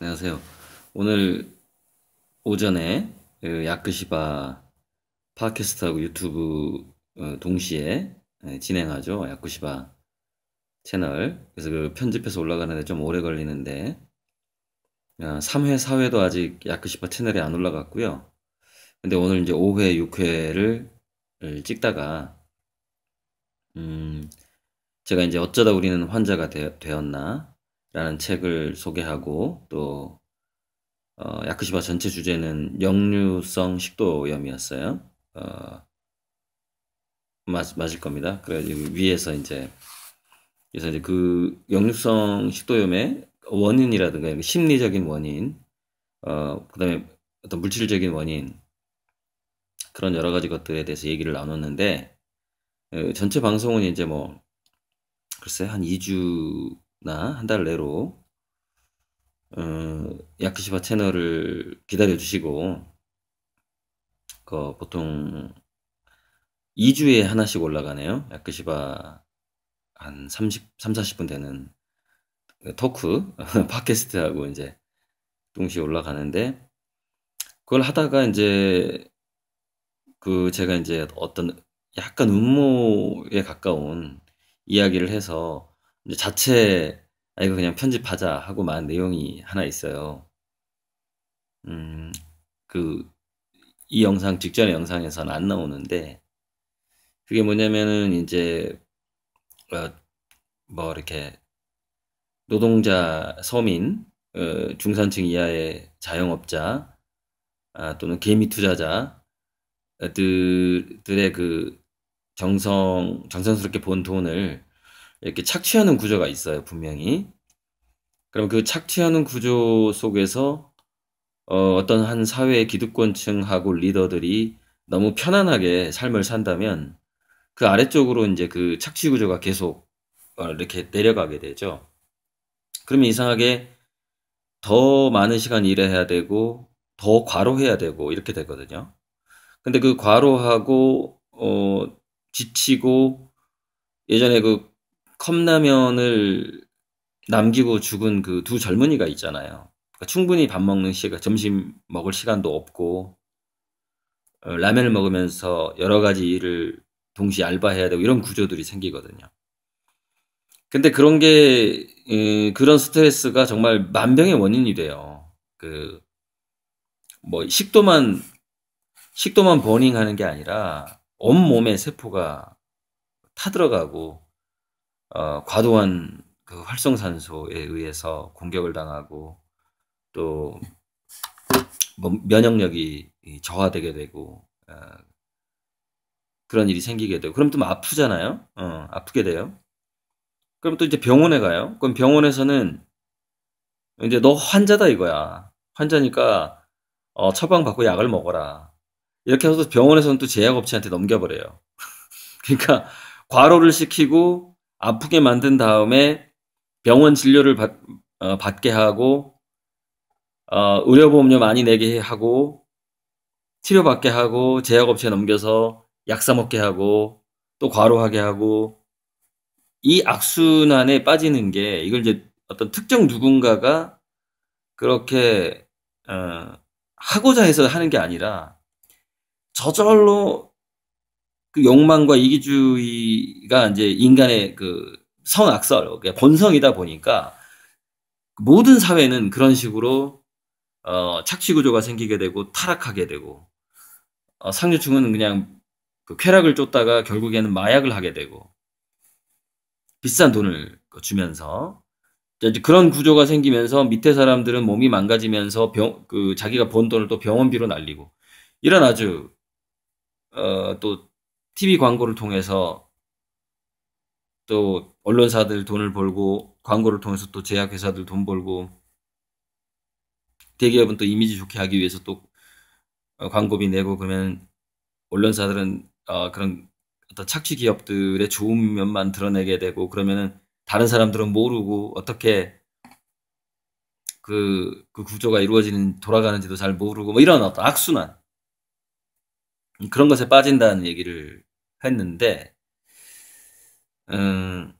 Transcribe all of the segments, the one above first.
안녕하세요. 오늘 오전에 그 야크시바 팟캐스트하고 유튜브 어, 동시에 예, 진행하죠. 야크시바 채널. 그래서 그 편집해서 올라가는데 좀 오래 걸리는데 3회, 아, 4회도 아직 야크시바 채널에 안 올라갔고요. 근데 오늘 이제 5회, 6회를 찍다가 음 제가 이제 어쩌다 우리는 환자가 되, 었나 라는 책을 소개하고 또 어, 야크시바 전체 주제는 역류성 식도염이었어요. 어, 맞, 맞을 겁니다. 그래 위에서 이제 그래서 이제 그 역류성 식도염의 원인이라든가 심리적인 원인, 어, 그다음에 어떤 물질적인 원인 그런 여러 가지 것들에 대해서 얘기를 나눴는데 어, 전체 방송은 이제 뭐 글쎄 한 2주 나한달 내로 어, 야키시바 채널을 기다려 주시고 그 보통 2주에 하나씩 올라가네요. 야키시바 한 30, 3, 40분 되는 그 토크 팟캐스트하고 이제 동시에 올라가는데 그걸 하다가 이제 그 제가 이제 어떤 약간 음모에 가까운 이야기를 해서 자체 아 이거 그냥 편집하자 하고만 내용이 하나 있어요. 음, 그 이 영상 직전의 영상에서는 안 나오는데 그게 뭐냐면은 이제 어, 뭐 이렇게 노동자, 서민, 어, 중산층 이하의 자영업자 아, 또는 개미 투자자들들의 어, 그 정성 정성스럽게 본 돈을 이렇게 착취하는 구조가 있어요, 분명히. 그럼 그 착취하는 구조 속에서 어, 어떤 한 사회의 기득권층하고 리더들이 너무 편안하게 삶을 산다면 그 아래쪽으로 이제 그 착취 구조가 계속 어, 이렇게 내려가게 되죠. 그러면 이상하게 더 많은 시간 일해야 되고 더 과로해야 되고 이렇게 되거든요. 근데 그 과로하고 어, 지치고 예전에 그 컵라면을 남기고 죽은 그 두 젊은이가 있잖아요. 그러니까 충분히 밥 먹는 시간, 점심 먹을 시간도 없고, 어, 라면을 먹으면서 여러 가지 일을 동시에 알바해야 되고 이런 구조들이 생기거든요. 근데 그런 게 에, 그런 스트레스가 정말 만병의 원인이 돼요. 그 뭐 식도만 식도만 버닝하는 게 아니라 온몸에 세포가 타들어가고 어, 과도한 그 활성산소에 의해서 공격을 당하고 또 뭐 면역력이 저하되게 되고 어, 그런 일이 생기게 되고 그럼 또 아프잖아요. 어, 아프게 돼요. 그럼 또 이제 병원에 가요. 그럼 병원에서는 이제 너 환자다 이거야. 환자니까 어, 처방받고 약을 먹어라. 이렇게 해서 병원에서는 또 제약업체한테 넘겨버려요. 그러니까 과로를 시키고 아프게 만든 다음에 병원 진료를 받, 어, 받게 하고 어, 의료보험료 많이 내게 하고 치료받게 하고 제약업체에 넘겨서 약 사먹게 하고 또 과로하게 하고 이 악순환에 빠지는 게 이걸 이제 어떤 특정 누군가가 그렇게 어, 하고자 해서 하는 게 아니라 저절로 그 욕망과 이기주의가 이제 인간의 그성악설 그러니까 본성이다 보니까 모든 사회는 그런 식으로 어, 착취 구조가 생기게 되고 타락하게 되고 어, 상류층은 그냥 그 쾌락을 쫓다가 결국에는 마약을 하게 되고 비싼 돈을 그 주면서 이제 그런 구조가 생기면서 밑에 사람들은 몸이 망가지면서 병, 그 자기가 번 돈을 또 병원비로 날리고 이런 아주 어, 또 TV 광고를 통해서 또 언론사들 돈을 벌고 광고를 통해서 또 제약회사들 돈 벌고 대기업은 또 이미지 좋게 하기 위해서 또 어, 광고비 내고 그러면 언론사들은 어, 그런 어떤 착취 기업들의 좋은 면만 드러내게 되고 그러면은 다른 사람들은 모르고 어떻게 그, 그 구조가 이루어지는 돌아가는지도 잘 모르고 뭐 이런 어떤 악순환 음, 그런 것에 빠진다는 얘기를 했는데 음,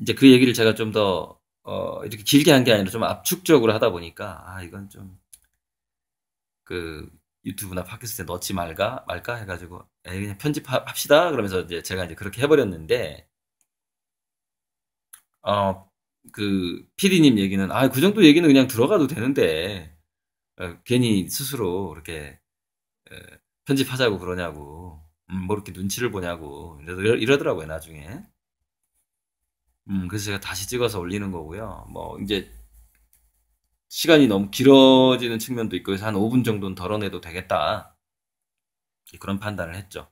이제 그 얘기를 제가 좀더 어, 이렇게 길게 한 게 아니라 좀 압축적으로 하다 보니까 아 이건 좀 그 유튜브나 팟캐스트에 넣지 말까 말까 해가지고 에 그냥 편집합시다 그러면서 이제 제가 이제 그렇게 해버렸는데 어 그 피디님 얘기는 아 그 정도 얘기는 그냥 들어가도 되는데 어, 괜히 스스로 이렇게 에, 어, 편집하자고 그러냐고 음, 뭐 이렇게 눈치를 보냐고 이러, 더라고요 나중에 음 그래서 제가 다시 찍어서 올리는 거고요 뭐 이제 시간이 너무 길어지는 측면도 있고 그래서한 5분 정도는 덜어내도 되겠다 그런 판단을 했죠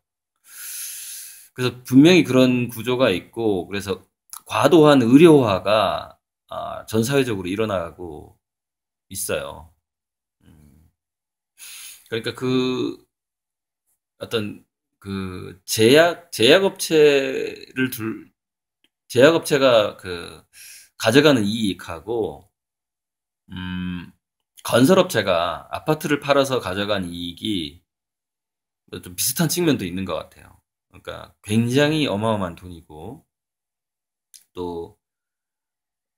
그래서 분명히 그런 구조가 있고 그래서 과도한 의료화가 아, 전 사회적으로 일어나고 있어요. 음. 그러니까 그 어떤 그 제약 제약업체를 둘 제약업체가 그 가져가는 이익하고 음 건설업체가 아파트를 팔아서 가져간 이익이 좀 비슷한 측면도 있는 것 같아요. 그러니까 굉장히 어마어마한 돈이고 또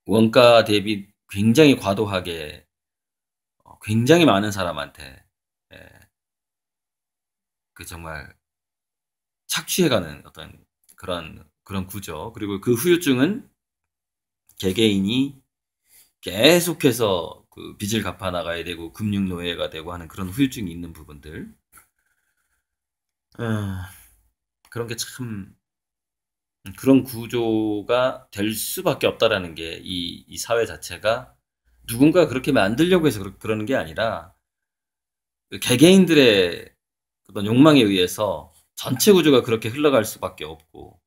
원가 대비 굉장히 과도하게 어, 굉장히 많은 사람한테 예, 그 정말 착취해가는 어떤 그런 그런 구조. 그리고 그 후유증은 개개인이 계속해서 그 빚을 갚아 나가야 되고 금융 노예가 되고 하는 그런 후유증이 있는 부분들. 어, 그런 게 참 그런 구조가 될 수밖에 없다라는 게 이 이 사회 자체가 누군가 그렇게 만들려고 해서 그러, 그러는 게 아니라 개개인들의 어떤 욕망에 의해서 전체 구조가 그렇게 흘러갈 수밖에 없고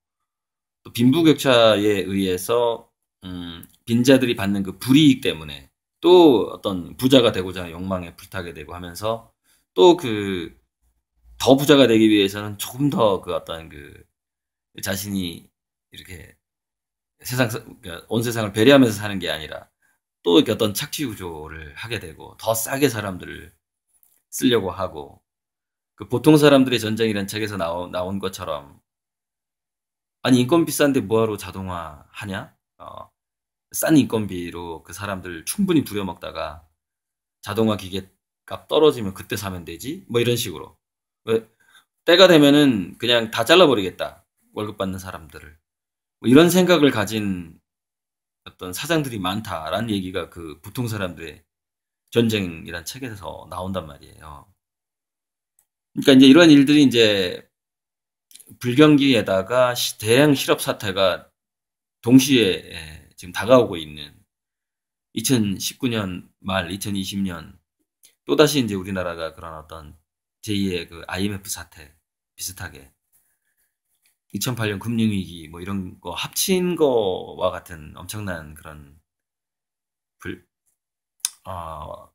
또 빈부격차에 의해서 음, 빈자들이 받는 그 불이익 때문에 또 어떤 부자가 되고자 욕망에 불타게 되고 하면서 또 그 더 부자가 되기 위해서는 조금 더 그 어떤 그 자신이 이렇게 세상 그러니까 온 세상을 배려하면서 사는 게 아니라 또 이렇게 어떤 착취 구조를 하게 되고 더 싸게 사람들을 쓰려고 하고 그 보통 사람들의 전쟁이란 책에서 나오, 나온 것처럼 아니 인건비 싼데 뭐하러 자동화 하냐? 어, 싼 인건비로 그 사람들 충분히 부려먹다가 자동화 기계 값 떨어지면 그때 사면 되지? 뭐 이런 식으로 왜 때가 되면은 그냥 다 잘라버리겠다 월급 받는 사람들을 뭐 이런 생각을 가진 어떤 사장들이 많다라는 얘기가 그 보통 사람들의 전쟁이란 책에서 나온단 말이에요. 그러니까 이제 이런 일들이 이제 불경기에다가 대형 실업 사태가 동시에 예, 지금 다가오고 있는 2019년 말 2020년 또다시 이제 우리나라가 그런 어떤 제2의 그 IMF 사태 비슷하게 2008년 금융위기 뭐 이런 거 합친 거와 같은 엄청난 그런 불, 어,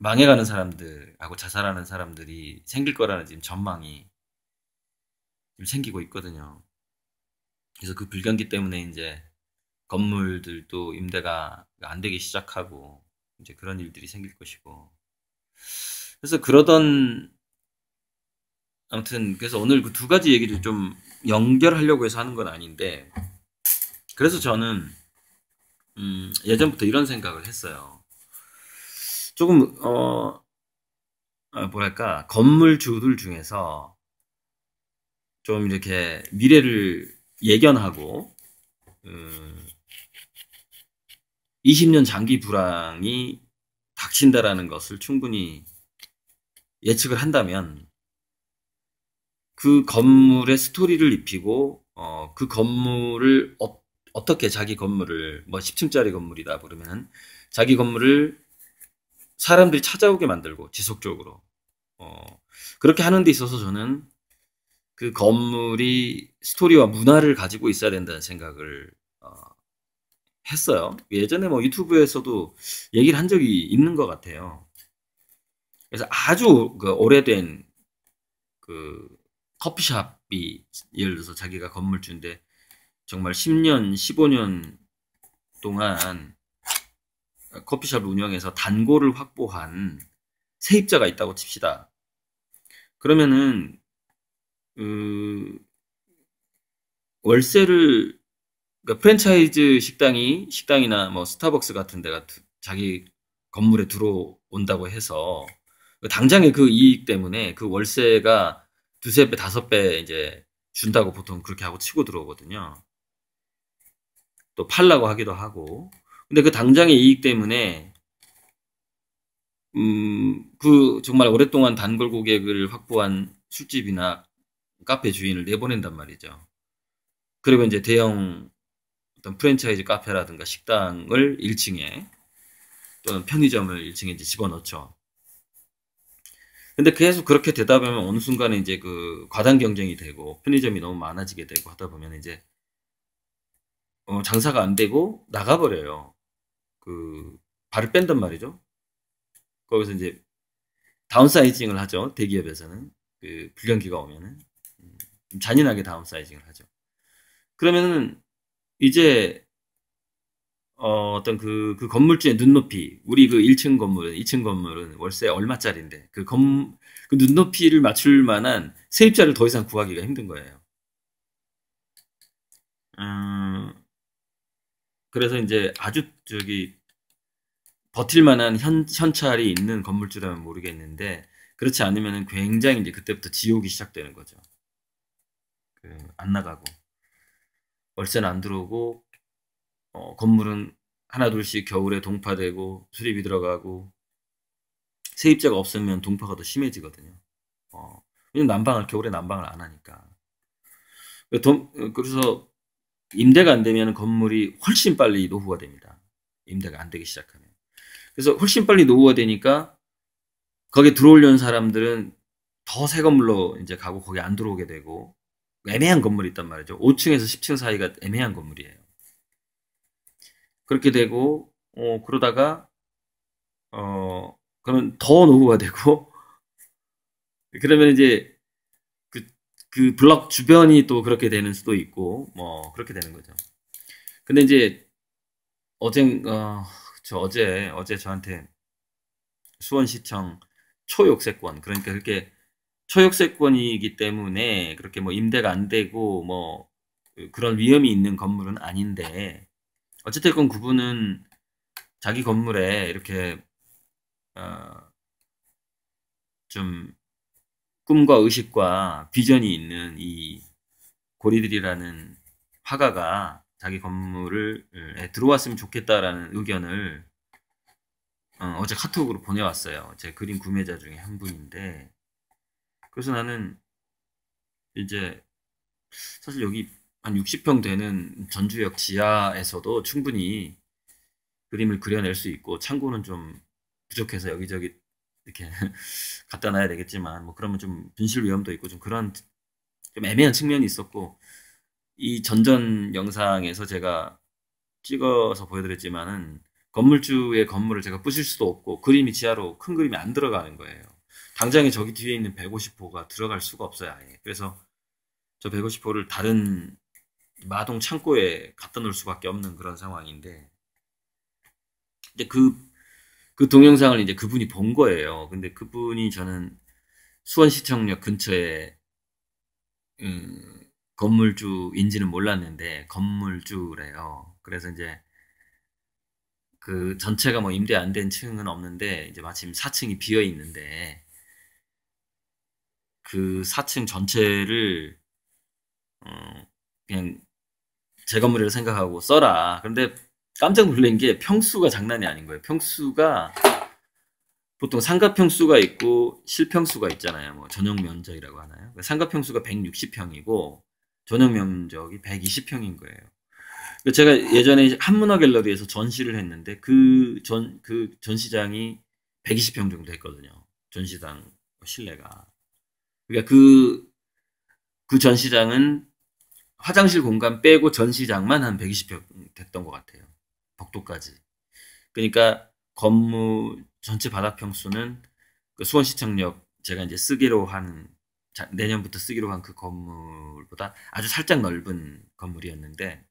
망해가는 사람들하고 자살하는 사람들이 생길 거라는 지금 전망이 지금 생기고 있거든요. 그래서 그 불경기 때문에 이제 건물들도 임대가 안 되기 시작하고 이제 그런 일들이 생길 것이고 그래서 그러던 아무튼 그래서 오늘 그 두 가지 얘기를 좀 연결하려고 해서 하는 건 아닌데 그래서 저는 음 예전부터 이런 생각을 했어요. 조금 어 아, 뭐랄까 건물주들 중에서 좀 이렇게 미래를 예견하고 음, 그 20년 장기 불황이 닥친다라는 것을 충분히 예측을 한다면 그 건물에 스토리를 입히고 어, 그 건물을 어, 떻게 자기 건물을 뭐 10층짜리 건물이다 그러면은 자기 건물을 사람들이 찾아오게 만들고 지속적으로 어, 그렇게 하는 데 있어서 저는 그 건물이 스토리와 문화를 가지고 있어야 된다는 생각을 어, 했어요. 예전에 뭐 유튜브에서도 얘기를 한 적이 있는 것 같아요. 그래서 아주 그 오래된 그 커피숍이 예를 들어서 자기가 건물주인데 정말 10년, 15년 동안 커피숍을 운영해서 단골을 확보한 세입자가 있다고 칩시다. 그러면은 음, 월세를 그러니까 프랜차이즈 식당이 식당이나 뭐 스타벅스 같은 데가 두, 자기 건물에 들어온다고 해서 그 당장의 그 이익 때문에 그 월세가 두세 배, 다섯 배 이제 준다고 보통 그렇게 하고 치고 들어오거든요. 또 팔라고 하기도 하고 근데 그 당장의 이익 때문에 음, 그 정말 오랫동안 단골 고객을 확보한 술집이나 카페 주인을 내보낸단 말이죠. 그리고 이제 대형 어떤 프랜차이즈 카페라든가 식당을 1층에 또는 편의점을 1층에 이제 집어넣죠. 근데 계속 그렇게 되다 보면 어느 순간에 이제 그 과당 경쟁이 되고 편의점이 너무 많아지게 되고 하다 보면 이제 어, 장사가 안 되고 나가버려요. 그 발을 뺀단 말이죠. 거기서 이제 다운사이징을 하죠. 대기업에서는 그 불경기가 오면은 음, 잔인하게 다운사이징을 하죠. 그러면은 이제 어, 떤 그, 그 건물주의 눈높이, 우리 그 1층 건물, 2층 건물은 월세 얼마짜리인데, 그 검, 그 눈높이를 맞출 만한 세입자를 더 이상 구하기가 힘든 거예요. 음, 그래서 이제 아주 저기 버틸 만한 현, 현찰이 있는 건물주라면 모르겠는데 그렇지 않으면 굉장히 이제 그때부터 지옥이 시작되는 거죠. 그안 나가고 월세는 안 들어오고 어, 건물은 하나둘씩 겨울에 동파되고 수리비 들어가고 세입자가 없으면 동파가 더 심해지거든요. 어, 왜냐면 난방을 겨울에 난방을 안 하니까. 그래서 어, 임대가 안 되면 건물이 훨씬 빨리 노후가 됩니다. 임대가 안 되기 시작하면. 그래서 훨씬 빨리 노후가 되니까 거기에 들어오려는 사람들은 더 새 건물로 이제 가고 거기 안 들어오게 되고 애매한 건물이 있단 말이죠. 5층에서 10층 사이가 애매한 건물이에요. 그렇게 되고 어, 그러다가 어 그러면 더 노후가 되고 그러면 이제 그 블럭 주변이 또 그렇게 되는 수도 있고 뭐 그렇게 되는 거죠. 근데 이제 어제 어저 어제 어제 저한테 수원시청 초역세권 그러니까 그렇게 초역세권이기 때문에 그렇게 뭐 임대가 안 되고 뭐 그런 위험이 있는 건물은 아닌데 어쨌든 구분은 자기 건물에 이렇게 어, 좀 꿈과 의식과 비전이 있는 이 고리들이라는 화가가 자기 건물을 들어왔으면 좋겠다라는 의견을 어, 제 카톡으로 보내왔어요. 제 그림 구매자 중에 한 분인데 그래서 나는 이제 사실 여기 한 60평 되는 전주역 지하에서도 충분히 그림을 그려낼 수 있고 창고는 좀 부족해서 여기저기 이렇게 갖다 놔야 되겠지만 뭐 그러면 좀 분실 위험도 있고 좀 그런 좀 애매한 측면이 있었고 이 전전 영상에서 제가 찍어서 보여드렸지만은 건물주의 건물을 제가 부실 수도 없고 그림이 지하로 큰 그림이 안 들어가는 거예요. 당장에 저기 뒤에 있는 150호가 들어갈 수가 없어요. 아예. 그래서 저 150호를 다른 마동 창고에 갖다 놓을 수밖에 없는 그런 상황인데 근데 그그 동영상을 이제 그분이 본 거예요. 근데 그분이 저는 수원시청역 근처에 음, 건물주인지는 몰랐는데 건물주래요. 그래서 이제 그 전체가 뭐 임대 안 된 층은 없는데 이제 마침 4층이 비어 있는데 그 4층 전체를 어, 그냥 재 건물이라 생각하고 써라. 그런데 깜짝 놀란 게 평수가 장난이 아닌 거예요. 평수가 보통 상가평수가 있고 실평수가 있잖아요. 뭐 전용 면적이라고 하나요? 상가평수가 그러니까 160평이고 전용 면적이 120평인 거예요. 그러니까 제가 예전에 한문화 갤러리에서 전시를 했는데 그 전그 그 전시장이 120평 정도 했거든요. 전시장 실내가. 그러니까 그그 그 전시장은 화장실 공간 빼고 전시장만 한 120평 됐던 것 같아요. 복도까지. 그러니까 건물 전체 바닥 평수는 그 수원시청역 제가 이제 쓰기로 한 내년부터 쓰기로 한 그 건물보다 아주 살짝 넓은 건물이었는데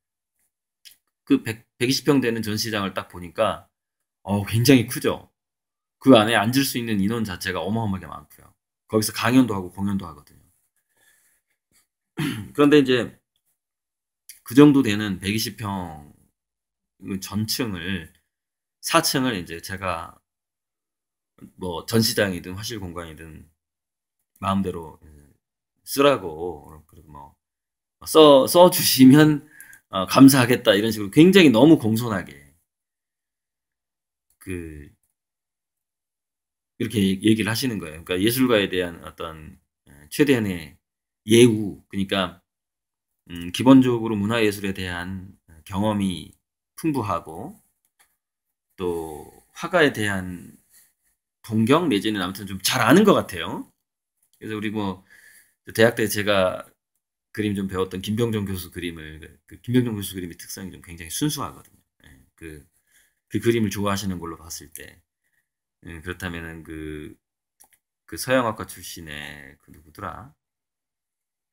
그 100, 120평 되는 전시장을 딱 보니까 어 굉장히 크죠. 그 안에 앉을 수 있는 인원 자체가 어마어마하게 많고요. 거기서 강연도 하고 공연도 하거든요. 그런데 이제 그 정도 되는 120평 음, 전층을 4층을 이제 제가 뭐 전시장이든 화실 공간이든 마음대로 쓰라고 그리고 뭐 써써 뭐 주시면 어, 감사하겠다 이런 식으로 굉장히 너무 공손하게 그 이렇게 얘기를 하시는 거예요. 그러니까 예술가에 대한 어떤 어, 최대한의 예우 그러니까 음, 기본적으로 문화예술에 대한 경험이 풍부하고 또 화가에 대한 동경 내지는 아무튼 좀 잘 아는 것 같아요. 그래서 우리 뭐 대학 때 제가 그림 좀 배웠던 김병정 교수 그림을 그, 그 김병정 교수 그림의 특성이 좀 굉장히 순수하거든요. 예, 그, 그 그림을 좋아하시는 걸로 봤을 때 예, 그렇다면은 그, 그 서양학과 출신의 그 누구더라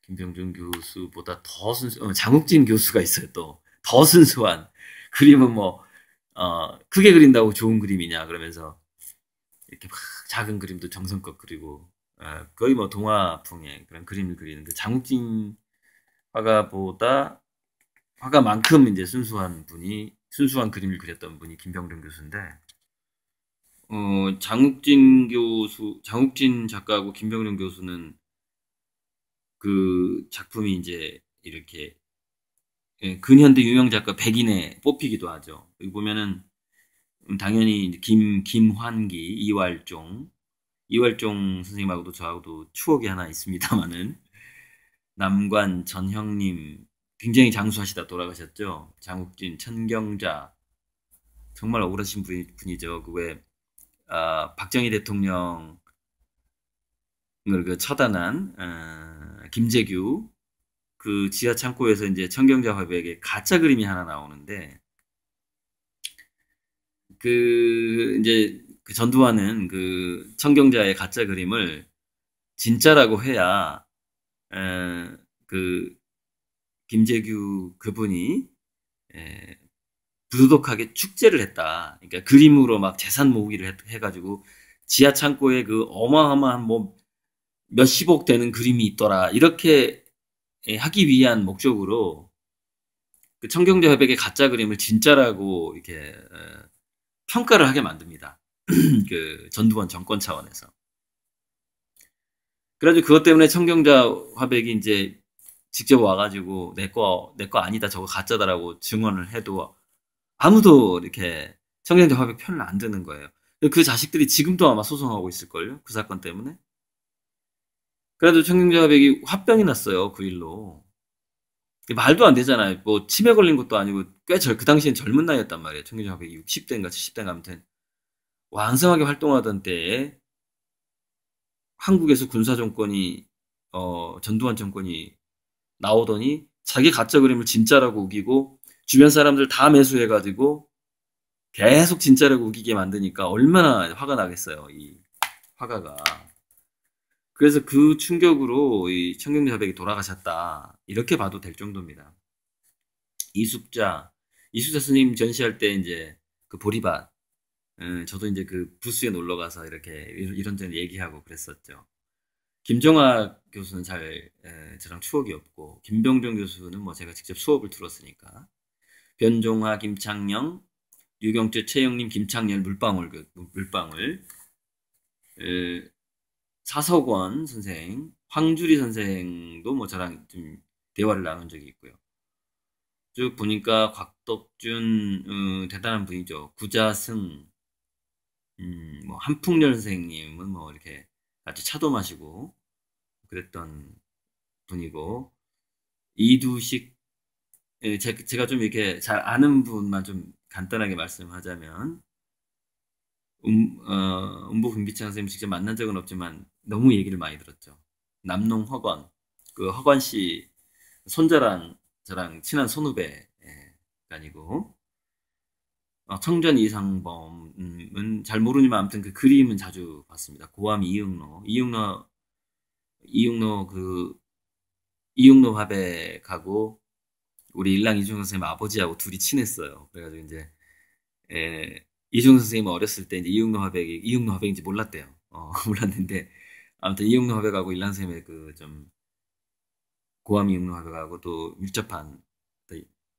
김병준 교수보다 더 순수 어, 장욱진 교수가 있어요 또 더 순수한 그림은 뭐, 어, 크게 그린다고 좋은 그림이냐, 그러면서 이렇게 막 작은 그림도 정성껏 그리고, 어, 거의 뭐 동화풍의 그런 그림을 그리는그 장욱진 화가보다 화가만큼 이제 순수한 분이, 순수한 그림을 그렸던 분이 김병준 교수인데, 어, 장욱진 교수, 장욱진 작가하고 김병준 교수는 그 작품이 이제 이렇게 예, 근현대 유명 작가 백인에 뽑히기도 하죠. 여기 보면은 당연히 김 김환기, 이왈종, 이월종 선생님하고도 저하고도 추억이 하나 있습니다만은 남관 전형님 굉장히 장수하시다 돌아가셨죠. 장욱진, 천경자 정말 억울하신 분이, 죠 그왜 아, 박정희 대통령을 그 처단한 아, 김재규 그 지하 창고에서 이제 청경자 화백의 가짜 그림이 하나 나오는데 그 이제 그 전두환은 그 청경자의 가짜 그림을 진짜라고 해야 에, 그 김재규 그분이 에, 부도덕하게 축제를 했다. 그러니까 그림으로 막 재산 모으기를 해, 해가지고 지하 창고에 그 어마어마한 뭐 몇십억 되는 그림이 있더라. 이렇게 예, 하기 위한 목적으로 그 청경제 협약의 가짜 그림을 진짜라고 이렇게 어, 평가를 하게 만듭니다. 그 전두환 정권 차원에서. 그래가지고 그것 때문에 청경자 화백이 이제 직접 와가지고 내거내 거 아니다 저거 가짜다라고 증언을 해도 아무도 이렇게 청경자 화백 편을 안 드는 거예요. 그 자식들이 지금도 아마 소송하고 있을걸요 그 사건 때문에. 그래도 청정자백이 화병이 났어요. 그 일로. 말도 안 되잖아요. 뭐 치매 걸린 것도 아니고 꽤 절 그 당시엔 젊은 나이였단 말이에요. 청정자백이 60대인가 70대인가 아무튼 왕성하게 활동하던 때에 한국에서 군사 정권이 어 전두환 정권이 나오더니 자기 가짜 그림을 진짜라고 우기고 주변 사람들 다 매수해가지고 계속 진짜라고 우기게 만드니까 얼마나 화가 나겠어요. 이 화가가. 그래서 그 충격으로 이 청경자백이 돌아가셨다. 이렇게 봐도 될 정도입니다. 이숙자, 이숙자 스님 전시할 때 이제 그 보리밭, 음, 저도 이제 그 부스에 놀러 가서 이렇게 이런저런 얘기하고 그랬었죠. 김정아 교수는 잘 에, 예, 저랑 추억이 없고 김병종 교수는 뭐 제가 직접 수업을 들었으니까 변종화, 김창영, 유경재, 최영림, 김창렬 물방울 그, 물방울 에, 예, 차석원 선생, 황주리 선생도 뭐 저랑 좀 대화를 나눈 적이 있고요. 쭉 보니까 곽덕준 음, 대단한 분이죠. 구자승, 음, 뭐 한풍열 선생님은 뭐 이렇게 같이 차도 마시고 그랬던 분이고 이두식 예, 제가 좀 이렇게 잘 아는 분만 좀 간단하게 말씀하자면 음, 어, 음보 금비창 선생님 직접 만난 적은 없지만 너무 얘기를 많이 들었죠. 남농 허건, 그 허건 씨 손자랑 저랑 친한 손후배가 아니고 어, 청전 이상범은 잘 모르지만 아무튼 그 그림은 자주 봤습니다. 고암 이응로, 이응로, 이응로 그 이응로 화백 가고 우리 일랑 이중 선생님 아버지하고 둘이 친했어요. 그래가지고 이제 에, 예, 이중 선생님은 어렸을 때 이제 이응노 화백이 이응노 화백인지 몰랐대요. 어, 몰랐는데 아무튼 이응노 화백하고 일란 선생의그 좀 고함 이응노 화백하고 또 밀접한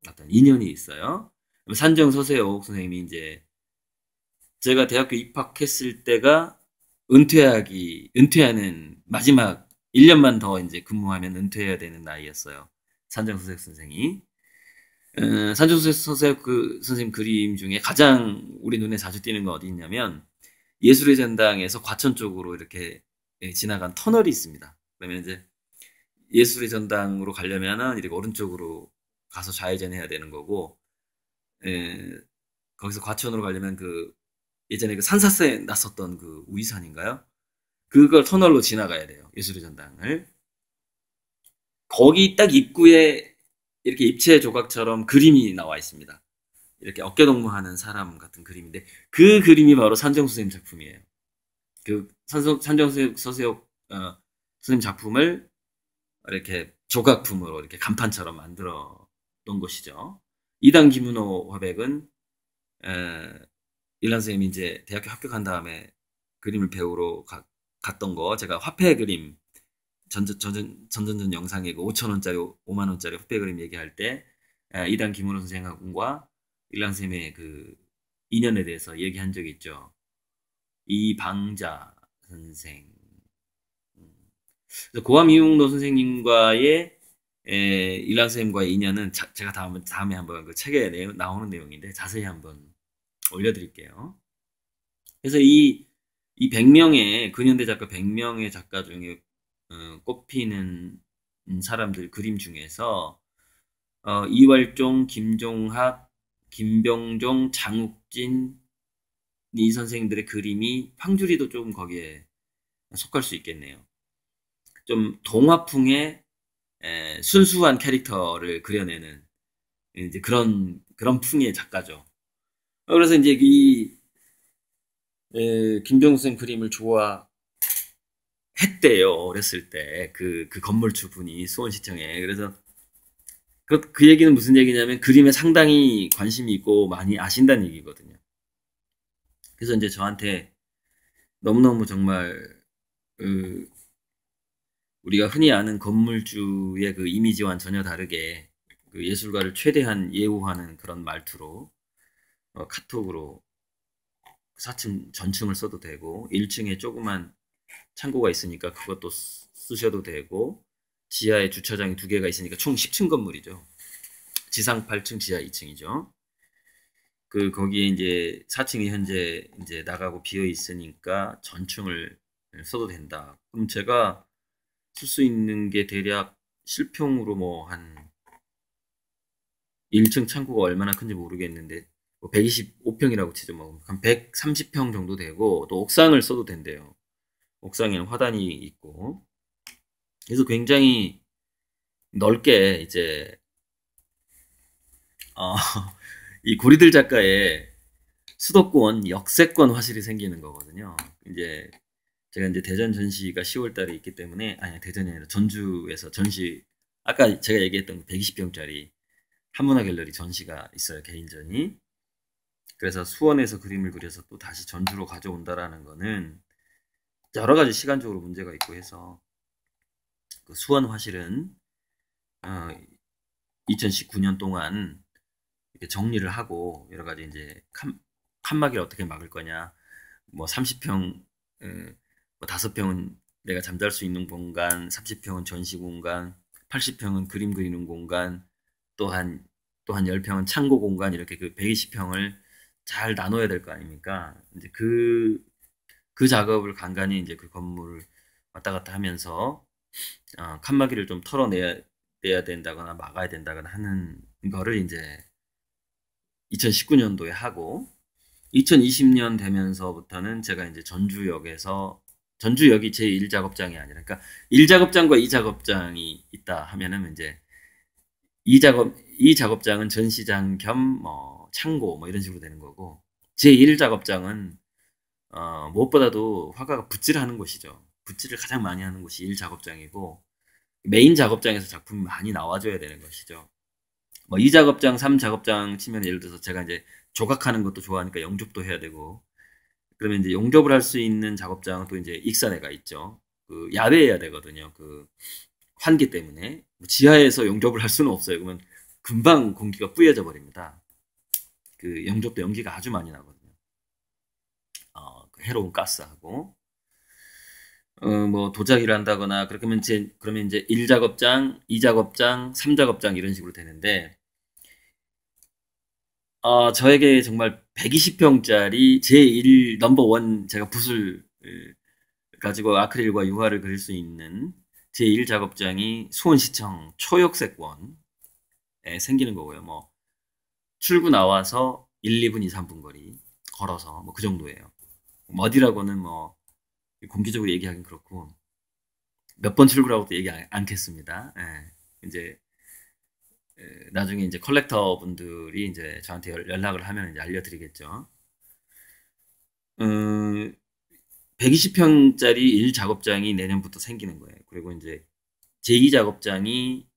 어떤 인연이 있어요. 산정 서세요 옥 선생님이 이제 제가 대학교 입학했을 때가 은퇴하기 은퇴하는 마지막 1년만 더 이제 근무하면 은퇴해야 되는 나이였어요. 산정 서세 선생이 어, 산주수 선생, 님 그, 선생님 그림 중에 가장 우리 눈에 자주 띄는 건 어디 있냐면 예술의 전당에서 과천 쪽으로 이렇게 예, 지나간 터널이 있습니다. 그러면 이제 예술의 전당으로 가려면은 이렇게 오른쪽으로 가서 좌회전해야 되는 거고 에, 예, 거기서 과천으로 가려면 그 예전에 그 산사세 났었던 그 우이산인가요? 그걸 터널로 지나가야 돼요. 예술의 전당을 거기 딱 입구에 이렇게 입체 조각처럼 그림이 나와 있습니다. 이렇게 어깨 동무하는 사람 같은 그림인데 그 그림이 바로 산정 선생님 작품이에요. 그 산정 산정 서세 어, 선생님 작품을 이렇게 조각품으로 이렇게 간판처럼 만들어 놓은 것이죠. 이단 김은호 화백은 에, 일란 선생님이 이제 대학교 합격한 다음에 그림을 배우러 가, 갔던 거 제가 화폐 그림 전전 전전 전전전 영상이고 5천 원짜리 5만 원짜리 후배 그림 얘기할 때 이단 김은호 선생님과 일랑 쌤의 그 인연에 대해서 얘기한 적이 있죠. 이방자 선생. 음. 고암 이용노 선생님과의 에, 일랑 쌤과의 인연은 자, 제가 다음, 다음에 한번 그 책에 내 나오는 내용인데 자세히 한번 올려드릴게요. 그래서 이, 이 100명의, 근현대 작가 100명의 작가 중에 꽃피는 어, 사람들 그림 중에서 어, 이월종, 김종학, 김병종, 장욱진 이 선생들의 님 그림이 황주리도 조금 거기에 속할 수 있겠네요. 좀 동화풍의 에, 순수한 캐릭터를 그려내는 이제 그런 그런 풍의 작가죠. 어, 그래서 이제 이 에, 김병생 그림을 좋아 했대요. 어렸을 때. 그, 그 건물 주분이 수원시청에. 그래서 그, 그 얘기는 무슨 얘기냐면 그림에 상당히 관심이 있고 많이 아신다는 얘기거든요. 그래서 이제 저한테 너무너무 정말, 그, 우리가 흔히 아는 건물주의 그 이미지와는 전혀 다르게 그 예술가를 최대한 예우하는 그런 말투로 어, 카톡으로 4층 전층을 써도 되고 1층에 조그만 창고가 있으니까 그것도 쓰셔도 되고 지하에 주차장이 두 개가 있으니까 총 10층 건물이죠. 지상 8층, 지하 2층이죠. 그 거기에 이제 4층이 현재 이제 나가고 비어 있으니까 전층을 써도 된다. 그럼 제가 쓸 수 있는 게 대략 실평으로 뭐 한 1층 창고가 얼마나 큰지 모르겠는데 뭐 125평이라고 치죠. 뭐한 130평 정도 되고 또 옥상을 써도 된대요. 옥상에는 화단이 있고 그래서 굉장히 넓게 이제 어, 이 구리들 작가의 수도권 역세권 화실이 생기는 거거든요. 이제 제가 이제 대전 전시가 10월 달에 있기 때문에 아니 대전이 아니라 전주에서 전시 아까 제가 얘기했던 120평짜리 그 한문화 갤러리 전시가 있어요 개인전이 그래서 수원에서 그림을 그려서 또 다시 전주로 가져온다라는 거는 여러 가지 시간적으로 문제가 있고 해서 그 수원 화실은 어, 2019년 동안 이렇게 정리를 하고 여러 가지 이제 칸, 칸막이를 어떻게 막을 거냐 뭐 30평 어, 뭐 5평은 내가 잠잘 수 있는 공간 30평은 전시 공간 80평은 그림 그리는 공간 또한 또한 10평은 창고 공간 이렇게 그 120평을 잘 나눠야 될 거 아닙니까 이제 그그 작업을 간간히 이제 그 건물을 왔다 갔다 하면서 어, 칸막이를 좀 털어내야 내야 된다거나 막아야 된다거나 하는 거를 이제 2019년도에 하고 2020년 되면서부터는 제가 이제 전주역에서 전주역이 제 1작업장이 아니라 그러니까 1작업장과 2작업장이 있다 하면은 이제 이 작업 이 작업장은 전시장 겸 뭐 창고 뭐 이런 식으로 되는 거고 제 1작업장은 어, 무엇보다도 화가가 붓질하는 곳이죠. 붓질을 가장 많이 하는 곳이 일 작업장이고 메인 작업장에서 작품이 많이 나와줘야 되는 것이죠. 뭐 이 작업장, 3 작업장 치면 예를 들어서 제가 이제 조각하는 것도 좋아하니까 영접도 해야 되고 그러면 이제 용접을 할 수 있는 작업장은 또 이제 익산에가 있죠. 그야외해야 되거든요. 그 환기 때문에 뭐 지하에서 용접을 할 수는 없어요. 그러면 금방 공기가 뿌여져 버립니다. 그 영접도 연기가 아주 많이 나거든요. 해로운 가스하고 어, 뭐 도자기를 한다거나 그렇면 이제 그러면 이제 1작업장, 2작업장, 3작업장 이런 식으로 되는데 어, 저에게 정말 120평짜리 제1 넘버 원 제가 붓을 가지고 아크릴과 유화를 그릴 수 있는 제1 작업장이 수원시청 초역세권에 생기는 거고요. 뭐 출구 나와서 1, 2분, 2, 3분 거리 걸어서 뭐 그 정도예요. 머디라고는 뭐 공개적으로 얘기하긴 그렇고 몇 번 출구라고도 얘기 안, 겠습니다 예. 이제 나중에 이제 컬렉터 분들이 이제 저한테 연락을 하면 이제 알려드리겠죠. 음, 120평짜리 1 작업장이 내년부터 생기는 거예요. 그리고 이제 제2 작업장이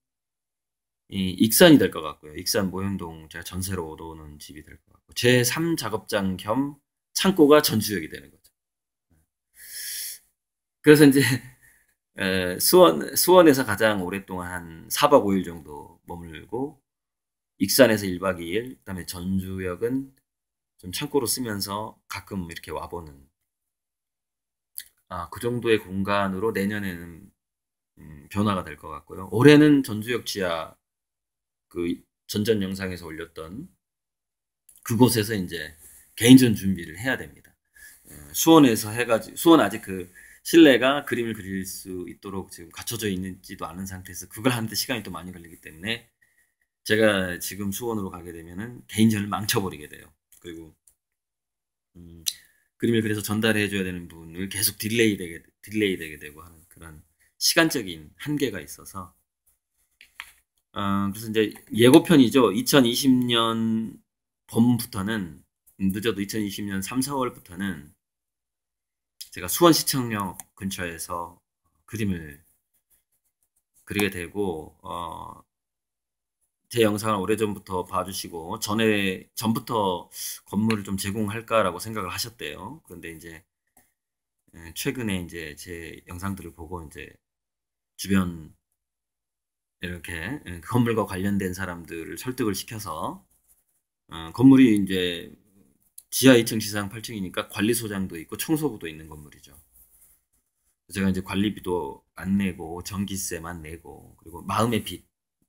익산이 될 것 같고요. 익산 모형동 제가 전세로 얻어오는 집이 될 것 같고 제3 작업장 겸 창고가 전주역이 되는 거죠. 그래서 이제 수원, 수원에서 가장 오랫동안 4박 5일 정도 머물고, 익산에서 1박 2일, 그 다음에 전주역은 좀 창고로 쓰면서 가끔 이렇게 와보는, 아, 그 정도의 공간으로 내년에는 음, 변화가 될 것 같고요. 올해는 전주역 지하 그 전전 영상에서 올렸던 그곳에서 이제 개인전 준비를 해야 됩니다. 어, 수원에서 해가지고 수원 아직 그 실내가 그림을 그릴 수 있도록 지금 갖춰져 있는지도 않은 상태에서 그걸 하는데 시간이 또 많이 걸리기 때문에 제가 지금 수원으로 가게 되면은 개인전을 망쳐버리게 돼요. 그리고 음, 그림을 그래서 전달해줘야 되는 분을 계속 딜레이 되게 딜레이 되게 되고 하는 그런 시간적인 한계가 있어서 어, 그래서 이제 예고편이죠. 2020년 봄부터는 늦어도 2020년 3, 4월부터는 제가 수원시청역 근처에서 그림을 그리게 되고 어, 제 영상을 오래전부터 봐주시고 전에 전부터 건물을 좀 제공할까라고 생각을 하셨대요. 그런데 이제 예, 최근에 이제 제 영상들을 보고 이제 주변 이렇게 예, 그 건물과 관련된 사람들을 설득을 시켜서 어, 건물이 이제 지하 2층, 지상 8층이니까 관리소장도 있고 청소부도 있는 건물이죠. 제가 이제 관리비도 안 내고 전기세만 내고 그리고 마음의 빚,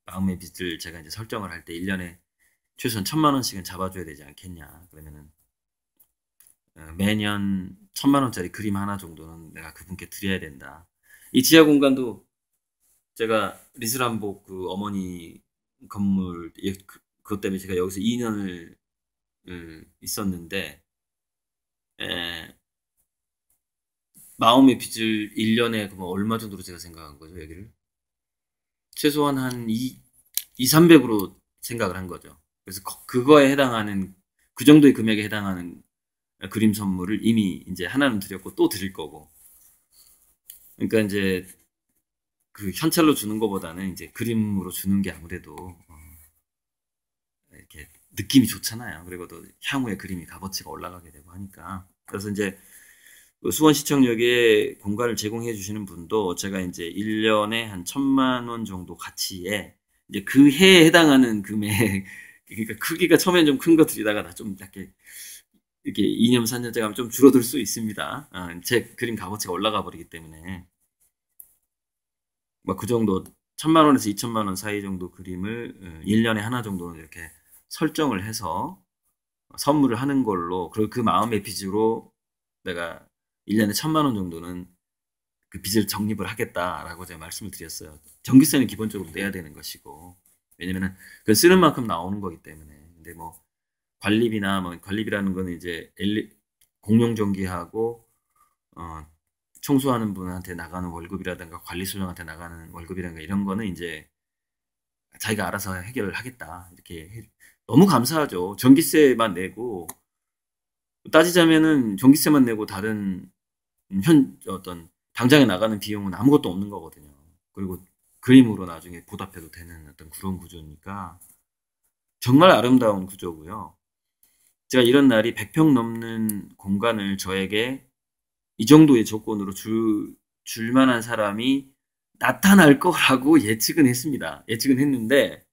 마음의 빚을 제가 이제 설정을 할 때 1년에 최소한 천만 원씩은 잡아줘야 되지 않겠냐. 그러면은 어, 매년 천만 원짜리 그림 하나 정도는 내가 그분께 드려야 된다. 이 지하 공간도 제가 리스란복 그 어머니 건물 예, 그, 그것 때문에 제가 여기서 2년을 있었는데 에, 마음의 빚을 1년에 그럼 얼마 정도로 제가 생각한 거죠, 얘기를? 최소한 한 2, 300으로 생각을 한 거죠. 그래서 그거에 해당하는 그 정도의 금액에 해당하는 그림 선물을 이미 이제 하나는 드렸고 또 드릴 거고. 그러니까 이제 그 현찰로 주는 것보다는 이제 그림으로 주는 게 아무래도 어, 느낌이 좋잖아요. 그리고 또향후에 그림이 값어치가 올라가게 되고 하니까. 그래서 이제 그 수원시청역에 공간을 제공해 주시는 분도 제가 이제 1년에 한 천만 원 정도 가치에 이제 그 해에 해당하는 금액, 그러니까 크기가 처음엔 좀 큰 것들이다가 나좀 약간 이렇게 2년, 3년째 가면 좀 줄어들 수 있습니다. 아, 제 그림 값어치가 올라가 버리기 때문에. 막그 뭐 정도, 천만 원에서 2천만원 사이 정도 그림을 1년에 어, 하나 정도는 이렇게 설정을 해서 선물을 하는 걸로 그리고 그 마음의 빚으로 내가 1년에 천만 원 정도는 그 빚을 적립을 하겠다라고 제가 말씀을 드렸어요. 전기세는 기본적으로 내야 되는 것이고 왜냐면은 그 쓰는 만큼 나오는 거기 때문에 근데 뭐 관리비나 뭐 관리비라는 거는 이제 엘리, 공용 전기하고 어, 청소하는 분한테 나가는 월급이라든가 관리 수령한테 나가는 월급이라든가 이런 거는 이제 자기가 알아서 해결을 하겠다 이렇게 해, 너무 감사하죠. 전기세만 내고 따지자면은 전기세만 내고 다른 현 어떤 당장에 나가는 비용은 아무것도 없는 거거든요. 그리고 그림으로 나중에 보답해도 되는 어떤 그런 구조니까 정말 아름다운 구조고요. 제가 이런 날이 100평 넘는 공간을 저에게 이 정도의 조건으로 줄, 줄 만한 사람이 나타날 거라고 예측은 했습니다. 예측은 했는데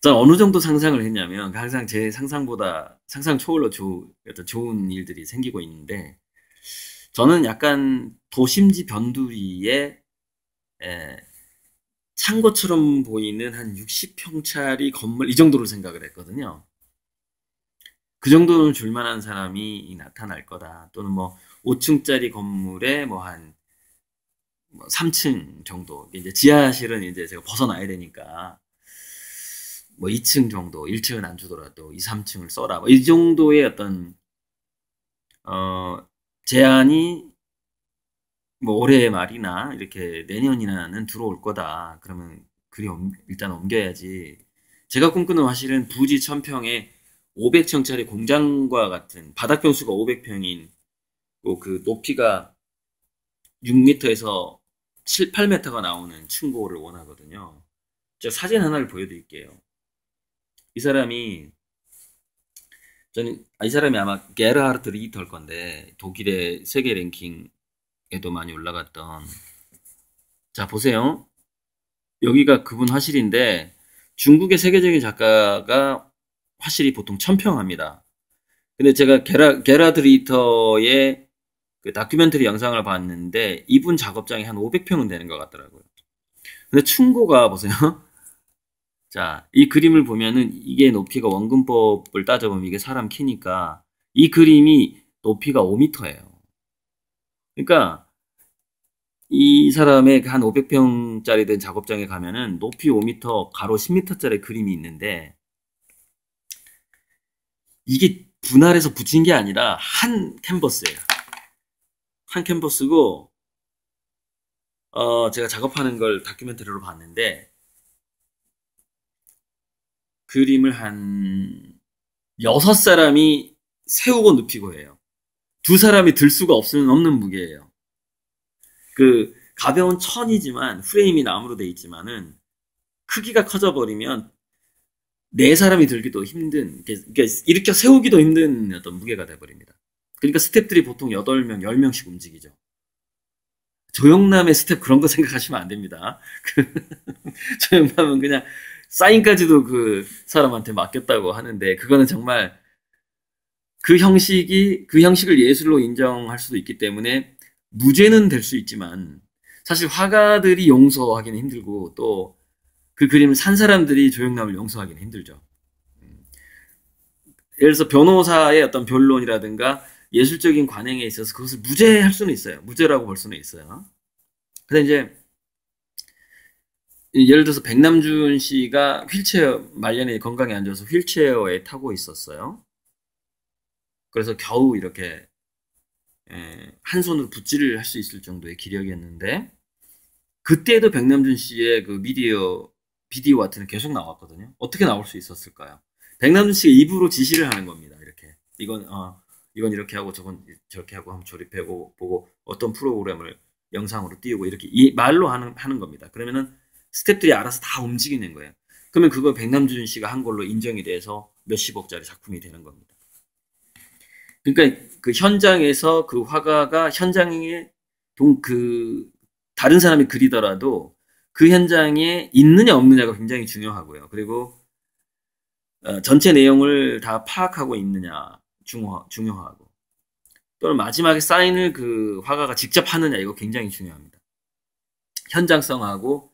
전 어느 정도 상상을 했냐면 그러니까 항상 제 상상보다 상상 초월로 조, 좋은 일들이 생기고 있는데 저는 약간 도심지 변두리에 에, 창고처럼 보이는 한 60평짜리 건물 이 정도로 생각을 했거든요. 그 정도는 줄만한 사람이 나타날 거다. 또는 뭐 5층짜리 건물에 뭐한 뭐 3층 뭐 정도. 이제 지하실은 이제 제가 벗어나야 되니까 뭐 2층 정도, 1층은 안 주더라도 2, 3층을 써라. 뭐이 정도의 어떤, 어, 제안이 뭐 올해 말이나 이렇게 내년이나는 들어올 거다. 그러면 그리 옴, 일단 옮겨야지. 제가 꿈꾸는 사실은 부지 천평에 5 0 0평짜리 공장과 같은 바닥 평수가 500평인 뭐 그 높이가 6m에서 7, 8m가 나오는 층고를 원하거든요. 저 사진 하나를 보여드릴게요. 이 사람이 저는 아, 이 사람이 아마 게르하르트 리히터일 건데 독일의 세계 랭킹에도 많이 올라갔던 자 보세요 여기가 그분 화실인데 중국의 세계적인 작가가 화실이 보통 천평합니다 근데 제가 게라, 게라드 리히터의 그 다큐멘터리 영상을 봤는데 이분 작업장이 한 500평은 되는 것 같더라고요 근데 충고가 보세요 자, 이 그림을 보면은 이게 높이가 원근법을 따져보면 이게 사람 키니까 이 그림이 높이가 5m예요. 그러니까 이 사람의 한 500평짜리 된 작업장에 가면은 높이 5m, 가로 10m짜리 그림이 있는데 이게 분할해서 붙인 게 아니라 한 캔버스예요. 한 캔버스고 어 제가 작업하는 걸 다큐멘터리로 봤는데 그림을 한 여섯 사람이 세우고 눕히고 해요. 두 사람이 들 수가 없으면 없는 무게예요. 그 가벼운 천이지만 프레임이 나무로 돼 있지만은 크기가 커져 버리면 네 사람이 들기도 힘든 이렇게 그러니까 일으켜 세우기도 힘든 어떤 무게가 돼 버립니다. 그러니까 스탭들이 보통 8명, 10명씩 움직이죠. 조영남의 스텝 그런 거 생각하시면 안 됩니다. 그 조영남은 그냥 사인까지도 그 사람한테 맡겼다고 하는데 그거는 정말 그 형식이 그 형식을 예술로 인정할 수도 있기 때문에 무죄는 될 수 있지만 사실 화가들이 용서하기는 힘들고 또 그 그림을 산 사람들이 조영남을 용서하기는 힘들죠. 음. 예를 들어서 변호사의 어떤 변론이라든가 예술적인 관행에 있어서 그것을 무죄할 수는 있어요. 무죄라고 볼 수는 있어요. 근데 이제 예를 들어서 백남준 씨가 휠체어 말년에 건강이 안 좋아서 휠체어에 타고 있었어요. 그래서 겨우 이렇게 예, 한 손으로 붓질을 할 수 있을 정도의 기력이었는데 그때도 백남준 씨의 그 미디어 비디오 아트는 계속 나왔거든요. 어떻게 나올 수 있었을까요? 백남준 씨가 입으로 지시를 하는 겁니다. 이렇게 이건 어 이건 이렇게 하고 저건 저렇게 하고 한번 조립해고 보고 어떤 프로그램을 영상으로 띄우고 이렇게 말로 하는 하는 겁니다. 그러면은 스탭들이 알아서 다 움직이는 거예요. 그러면 그걸 백남준 씨가 한 걸로 인정이 돼서 몇십억짜리 작품이 되는 겁니다. 그러니까 그 현장에서 그 화가가 현장에 동, 그, 다른 사람이 그리더라도 그 현장에 있느냐 없느냐가 굉장히 중요하고요. 그리고 어, 전체 내용을 다 파악하고 있느냐 중요, 중요하고 또는 마지막에 사인을 그 화가가 직접 하느냐 이거 굉장히 중요합니다. 현장성하고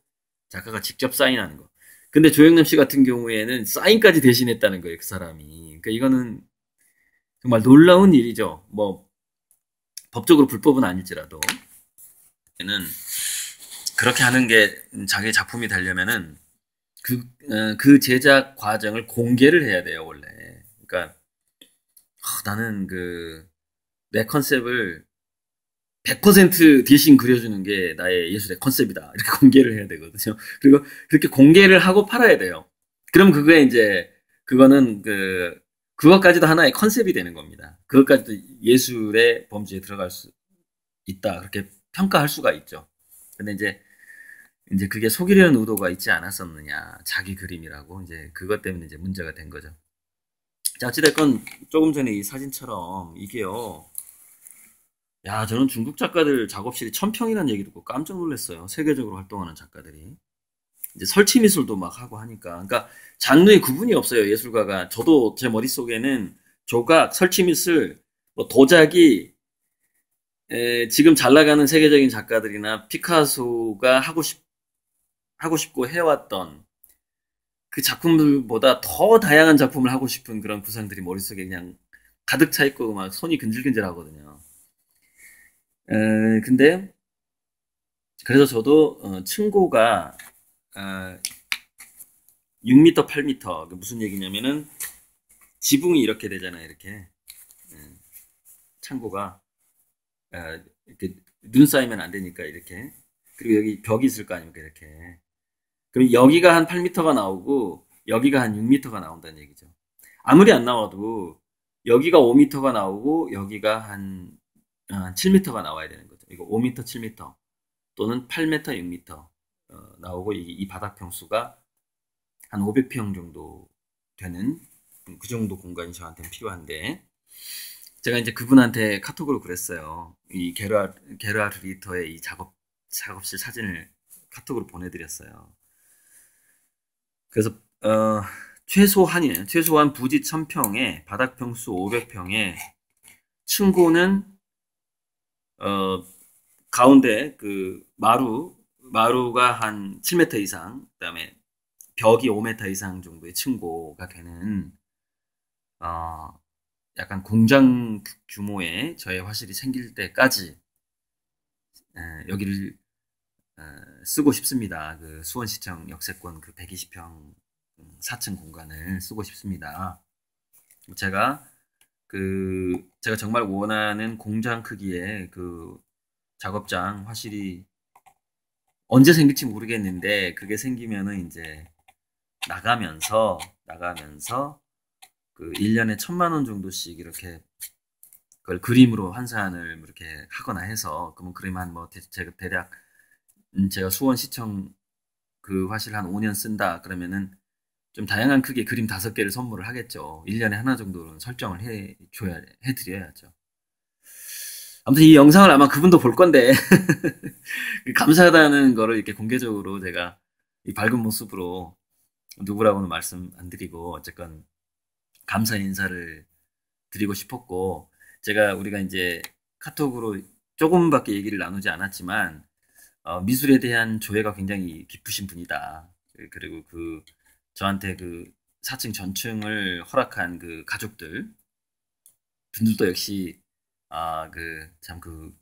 작가가 직접 사인하는 거. 근데 조영남 씨 같은 경우에는 사인까지 대신했다는 거예요, 그 사람이. 그러니까 이거는 정말 놀라운 일이죠. 뭐 법적으로 불법은 아닐지라도 는 그렇게 하는 게 자기 작품이 되려면은 그, 어, 그 제작 과정을 공개를 해야 돼요, 원래. 그러니까, 어, 나는 그, 내 컨셉을 100% 대신 그려주는 게 나의 예술의 컨셉이다. 이렇게 공개를 해야 되거든요. 그리고 그렇게 공개를 하고 팔아야 돼요. 그럼 그게 이제, 그거는 그, 그것까지도 하나의 컨셉이 되는 겁니다. 그것까지도 예술의 범주에 들어갈 수 있다. 그렇게 평가할 수가 있죠. 근데 이제, 이제 그게 속이려는 의도가 있지 않았었느냐. 자기 그림이라고. 이제 그것 때문에 이제 문제가 된 거죠. 자, 어찌됐건 조금 전에 이 사진처럼 이게요. 야, 저는 중국 작가들 작업실이 천평이라는 얘기 듣고 깜짝 놀랐어요. 세계적으로 활동하는 작가들이. 이제 설치 미술도 막 하고 하니까. 그러니까 장르의 구분이 없어요, 예술가가. 저도 제 머릿속에는 조각, 설치 미술, 뭐 도자기, 에, 지금 잘 나가는 세계적인 작가들이나 피카소가 하고 싶, 하고 싶고 해왔던 그 작품들보다 더 다양한 작품을 하고 싶은 그런 구상들이 머릿속에 그냥 가득 차 있고 막 손이 근질근질 하거든요. 에, 근데 그래서 저도 어, 층고가 어, 6m, 8m 무슨 얘기냐면은 지붕이 이렇게 되잖아요. 이렇게 에, 예. 창고가 에, 아, 이렇게 눈 쌓이면 안 되니까 이렇게 그리고 여기 벽이 있을 거 아닙니까 이렇게 그럼 여기가 한 8m가 나오고 여기가 한 6m가 나온다는 얘기죠. 아무리 안 나와도 여기가 5m가 나오고 여기가 한 7m가 어, 나와야 되는 거죠. 이거 5m, 7m 또는 8m, 6m 어, 나오고 이, 이 바닥 평수가 한 500평 정도 되는 음, 그 정도 공간이 저한테는 필요한데 제가 이제 그분한테 카톡으로 그랬어요. 이 게르아 게르아 리터의 이 작업 작업실 사진을 카톡으로 보내드렸어요. 그래서 어, 최소한이에요. 최소한 부지 1000평에 바닥 평수 500평에 층고는 어, 가운데 그 마루 마루가 한 7m 이상, 그다음에 벽이 5m 이상 정도의 층고가 되는 어, 약간 공장 규모의 저의 화실이 생길 때까지 에, 여기를 에, 어, 쓰고 싶습니다. 그 수원시청 역세권 그 120평 4층 음, 공간을 쓰고 싶습니다. 제가 그 제가 정말 원하는 공장 크기의 그 작업장 화실이 언제 생길지 모르겠는데 그게 생기면은 이제 나가면서 나가면서 그 1년에 천만 원 정도씩 이렇게 그걸 그림으로 환산을 뭐 이렇게 하거나 해서 그러면 그림 한뭐 제가 대략 음, 제가 수원시청 그 화실 한 5년 쓴다 그러면은 좀 다양한 크기의 그림 다섯 개를 선물을 하겠죠. 1년에 하나 정도는 설정을 해 줘야 해 드려야죠. 아무튼 이 영상을 아마 그분도 볼 건데 감사하다는 거를 이렇게 공개적으로 제가 이 밝은 모습으로 누구라고는 말씀 안 드리고 어쨌건 감사 인사를 드리고 싶었고 제가 우리가 이제 카톡으로 조금밖에 얘기를 나누지 않았지만 어, 미술에 대한 조예가 굉장히 깊으신 분이다. 그리고 그 저한테 그 4층 전층을 허락한 그 가족들 분들도 역시 아 그 참 그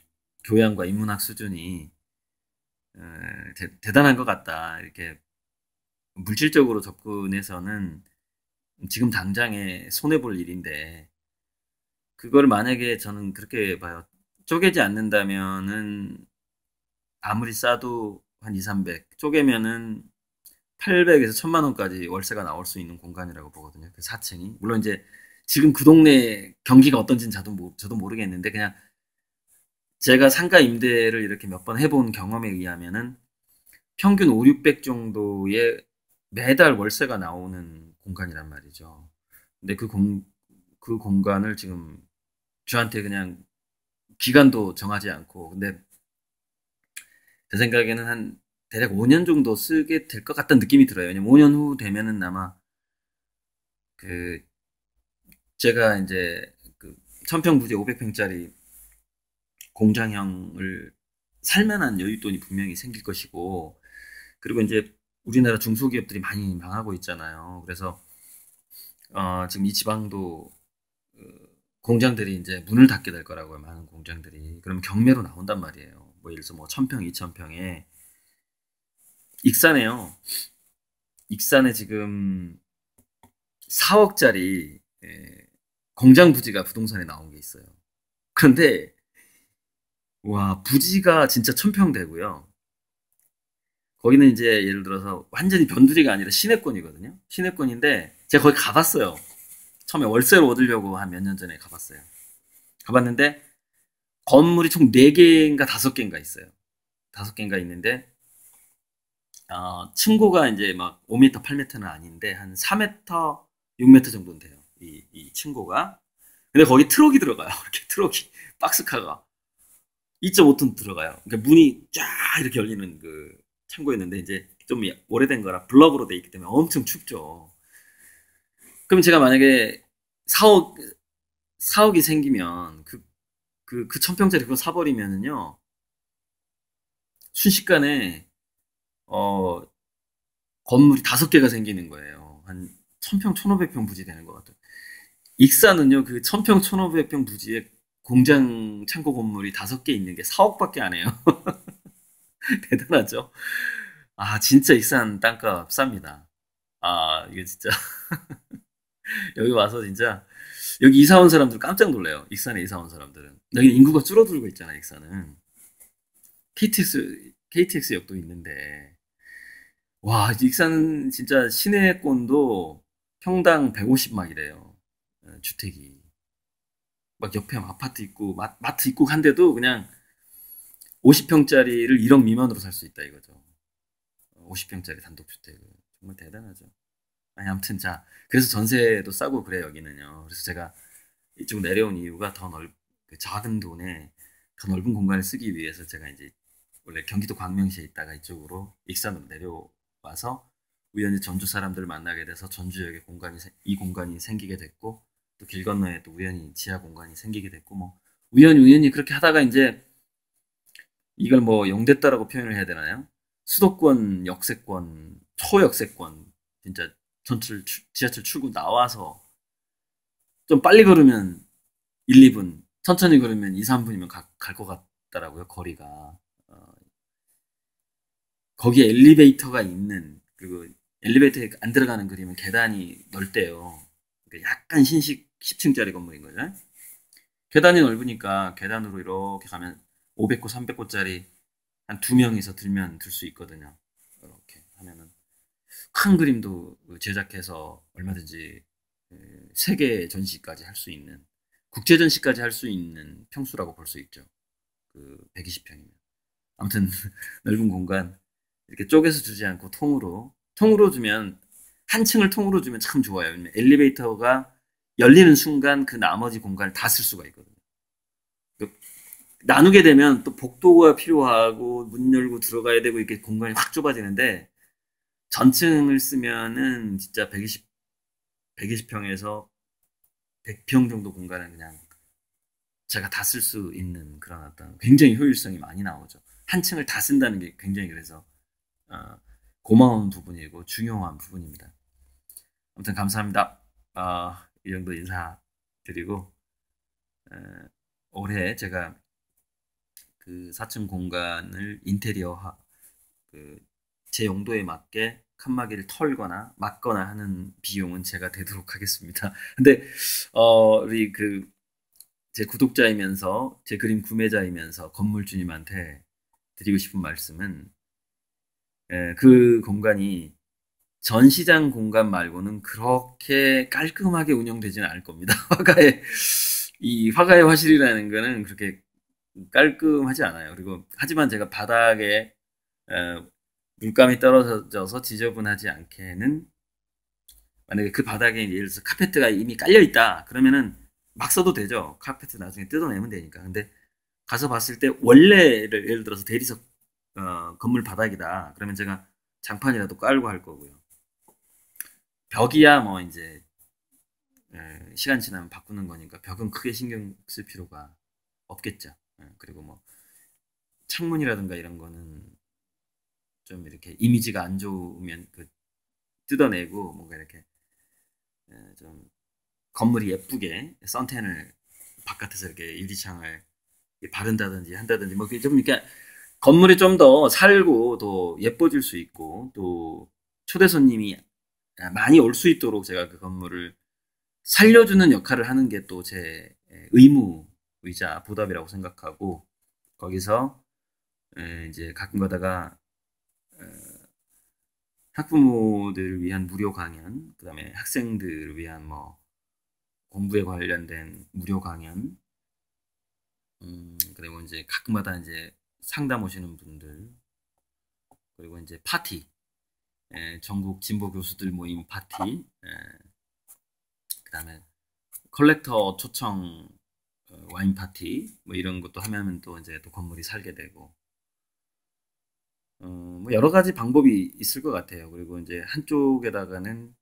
교양과 인문학 수준이 어, 대, 대단한 것 같다 이렇게 물질적으로 접근해서는 지금 당장에 손해 볼 일인데 그걸 만약에 저는 그렇게 봐요 쪼개지 않는다면은 아무리 싸도 한 2, 300 쪼개면은 800에서 1000만 원까지 월세가 나올 수 있는 공간이라고 보거든요. 그 4층이. 물론 이제 지금 그 동네 경기가 어떤지는 저도, 저도 모르겠는데 그냥 제가 상가 임대를 이렇게 몇 번 해본 경험에 의하면은 평균 5, 600 정도의 매달 월세가 나오는 공간이란 말이죠. 근데 그 공, 그 공간을 지금 저한테 그냥 기간도 정하지 않고 근데 제 생각에는 한 대략 5년 정도 쓰게 될 것 같다는 느낌이 들어요. 왜냐면 5년 후 되면은 아마 그 제가 이제 그 천평 부지 500평짜리 공장형을 살만한 여윳돈이 분명히 생길 것이고 그리고 이제 우리나라 중소기업들이 많이 망하고 있잖아요. 그래서 어, 지금 이 지방도 어, 공장들이 이제 문을 닫게 될 거라고요. 많은 공장들이. 그럼 경매로 나온단 말이에요. 뭐 예를 들어서 뭐 천평, 이천평에 익산에요. 익산에 지금 4억짜리 예, 공장 부지가 부동산에 나온 게 있어요. 그런데 와 부지가 진짜 천평 되고요. 거기는 이제 예를 들어서 완전히 변두리가 아니라 시내권이거든요. 시내권인데 제가 거기 가봤어요. 처음에 월세로 얻으려고 한 몇 년 전에 가봤어요. 가봤는데 건물이 총 4개인가 5개인가 있어요. 5개인가 있는데 어, 층고가 이제 막 5m, 8m는 아닌데 한 4m, 6m 정도는 돼요. 이, 이 층고가. 근데 거기 트럭이 들어가요. 이렇게 트럭이 박스카가 2.5톤 들어가요. 그러니까 문이 쫙 이렇게 열리는 그 창고였는데 이제 좀 오래된 거라 블럭으로 돼 있기 때문에 엄청 춥죠. 그럼 제가 만약에 사옥 4억이 생기면 그 그그 그, 그 천평짜리 그거 사버리면은요 순식간에 어, 건물이 다섯 개가 생기는 거예요. 한1 0 0 0평1 5 0 0평 부지 되는 것 같아요. 익산은요, 그1 0 0 0평1 5 0 0평 부지에 공장 창고 건물이 다섯 개 있는 게4억밖에안 해요. 대단하죠? 아, 진짜 익산 땅값 쌉니다. 아, 이게 진짜. 여기 와서 진짜, 여기 이사 온 사람들 깜짝 놀래요. 익산에 이사 온 사람들은. 여기 인구가 줄어들고 있잖아, 익산은. KTX, KTX 역도 있는데, 와, 익산 진짜 시내권도 평당 150막이래요. 예, 주택이. 막 옆에 아파트 있고, 마, 트 있고 한데도 그냥 50평짜리를 1억 미만으로 살 수 있다 이거죠. 50평짜리 단독주택을. 정말 대단하죠. 아니, 아무튼 자. 그래서 전세도 싸고 그래, 여기는요. 그래서 제가 이쪽 내려온 이유가 더 넓, 그 작은 돈에 더 넓은 공간을 쓰기 위해서 제가 이제 원래 경기도 광명시에 있다가 이쪽으로 익산으로 내려 오고 와서 우연히 전주 사람들을 만나게 돼서 전주역에 공간이 이 공간이 생기게 됐고 또 길 건너에 또 우연히 지하 공간이 생기게 됐고 뭐 우연히 우연히 그렇게 하다가 이제 이걸 뭐 영됐다라고 표현을 해야 되나요? 수도권 역세권 초역세권 진짜 전철 지하철 출구 나와서 좀 빨리 걸으면 1, 2분 천천히 걸으면 2, 3분이면 갈 것 같더라고요 거리가 거기에 엘리베이터가 있는 그리고 엘리베이터에 안 들어가는 그림은 계단이 넓대요. 그러니까 약간 신식 10층짜리 건물인 거죠. 계단이 넓으니까 계단으로 이렇게 가면 500호, 300호짜리 한 두 명이서 들면 들 수 있거든요. 이렇게 하면은 큰 그림도 제작해서 얼마든지 그, 세계 전시까지 할 수 있는 국제 전시까지 할 수 있는 평수라고 볼 수 있죠. 그 120평이면 아무튼 넓은 공간 이렇게 쪼개서 주지 않고 통으로 통으로 네. 주면 한 층을 통으로 주면 참 좋아요. 엘리베이터가 열리는 순간 그 나머지 공간을 다 쓸 수가 있거든요. 그 나누게 되면 또 복도가 필요하고 문 열고 들어가야 되고 이렇게 공간이 확 좁아지는데 전층을 쓰면은 진짜 120 120평에서 100평 정도 공간을 그냥 제가 다 쓸 수 있는 그런 어떤 굉장히 효율성이 많이 나오죠. 한 층을 다 쓴다는 게 굉장히 그래서 아, 고마운 부분이고 중요한 부분입니다. 아무튼 감사합니다. 어, 이 정도 인사드리고 어, 올해 제가 그 4층 공간을 인테리어화 그제 용도에 맞게 칸막이를 털거나 막거나 하는 비용은 제가 되도록 하겠습니다. 근데 어, 우리 그 제 구독자이면서 제 그림 구매자이면서 건물주님한테 드리고 싶은 말씀은 예, 그 공간이 전시장 공간 말고는 그렇게 깔끔하게 운영되지는 않을 겁니다. 화가의 이 화가의 화실이라는 거는 그렇게 깔끔하지 않아요. 그리고 하지만 제가 바닥에 어, 물감이 떨어져서 지저분하지 않게는 만약에 그 바닥에 예를 들어서 카페트가 이미 깔려 있다 그러면은 막 써도 되죠. 카페트 나중에 뜯어내면 되니까. 근데 가서 봤을 때 원래를 예를 들어서 대리석 어, 건물 바닥이다. 그러면 제가 장판이라도 깔고 할 거고요. 벽이야 뭐 이제 에, 예, 시간 지나면 바꾸는 거니까 벽은 크게 신경 쓸 필요가 없겠죠. 에, 예, 그리고 뭐 창문이라든가 이런 거는 좀 이렇게 이미지가 안 좋으면 그 뜯어내고 뭔가 이렇게 에, 예, 좀 건물이 예쁘게 선텐을 바깥에서 이렇게 유리창을 바른다든지 한다든지 뭐좀 그러니까 건물이 좀 더 살고 더 예뻐질 수 있고 또 초대 손님이 많이 올 수 있도록 제가 그 건물을 살려주는 역할을 하는 게 또 제 의무이자 보답이라고 생각하고 거기서 이제 가끔 가다가 학부모들을 위한 무료 강연, 그다음에 학생들을 위한 뭐 공부에 관련된 무료 강연, 음, 그리고 이제 가끔마다 이제 상담 오시는 분들 그리고 이제 파티 에, 예, 전국 진보 교수들 모임 파티 예, 그다음에 컬렉터 초청 어, 와인 파티 뭐 이런 것도 하면 또 이제 또 건물이 살게 되고 어, 뭐 여러 가지 방법이 있을 것 같아요. 그리고 이제 한쪽에다가는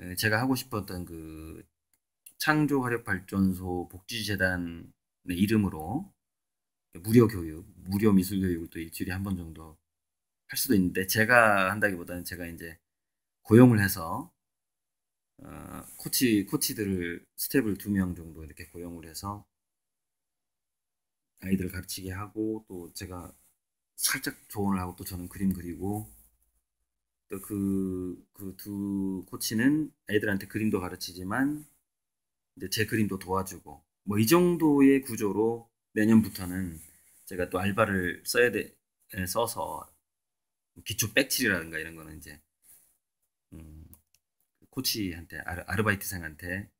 에, 예, 제가 하고 싶었던 그 창조화력발전소 복지재단의 이름으로 무료 교육, 무료 미술 교육을 또 일주일에 한 번 정도 할 수도 있는데 제가 한다기보다는 제가 이제 고용을 해서 어, 코치 코치들을 스텝을 두 명 정도 이렇게 고용을 해서 아이들을 가르치게 하고 또 제가 살짝 조언을 하고 또 저는 그림 그리고 또 그 그 두 코치는 아이들한테 그림도 가르치지만 이제 제 그림도 도와주고 뭐 이 정도의 구조로 내년부터는 제가 또 알바를 써야 돼 써서 기초 백칠이라든가 이런 거는 이제 음, 코치한테 아르, 바이트생한테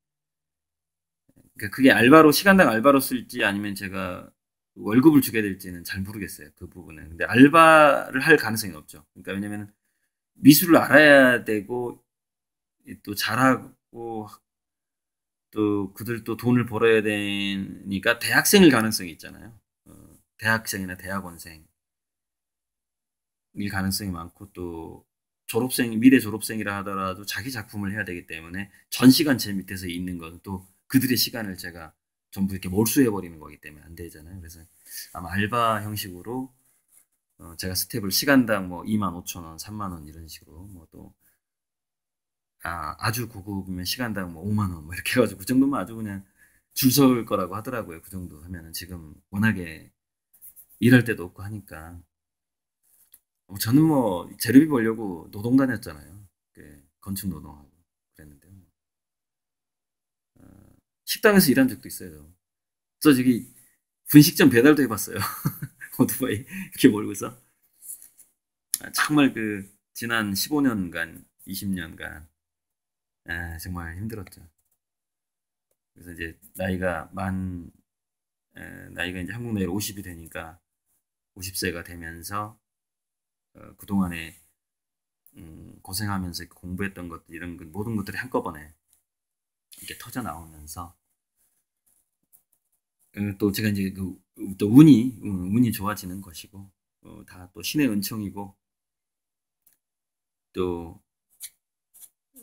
그러니까 그게 알바로 시간당 알바로 쓸지 아니면 제가 월급을 주게 될지는 잘 모르겠어요 그 부분은 근데 알바를 할 가능성이 높죠 그러니까 왜냐면 미술을 알아야 되고 또 잘하고 또 그들도 돈을 벌어야 되니까 대학생일 가능성이 있잖아요. 어, 대학생이나 대학원생일 가능성이 많고 또 졸업생 미래 졸업생이라 하더라도 자기 작품을 해야 되기 때문에 전 시간 제 밑에서 있는 건 또 그들의 시간을 제가 전부 이렇게 몰수해 버리는 거기 때문에 안 되잖아요. 그래서 아마 알바 형식으로 어, 제가 스텝을 시간당 뭐 2만 5천 원, 3만 원 이런 식으로 뭐또 아, 아주 고급이면 시간당 뭐 5만 원 뭐 이렇게 해가지고 그 정도면 아주 그냥 줄 서올 거라고 하더라고요. 그 정도 하면은 지금 워낙에 일할 때도 없고 하니까 어, 저는 뭐 재료비 벌려고 노동 다녔잖아요. 그 건축 노동하고 그랬는데요. 뭐. 어, 식당에서 일한 적도 있어요. 저 저기 분식점 배달도 해봤어요. 오토바이 이렇게 몰고서 아, 정말 그 지난 15년간 20년간 아, 정말 힘들었죠. 그래서 이제 나이가 만 에, 예, 나이가 이제 한국 나로 50이 되니까 50세가 되면서 어, 그동안에 음, 고생하면서 공부했던 것 이런 그 모든 것들이 한꺼번에 이렇게 터져 나오면서 어, 또 제가 이제 그, 또 운이 운이 좋아지는 것이고 어, 다또 신의 은총이고 또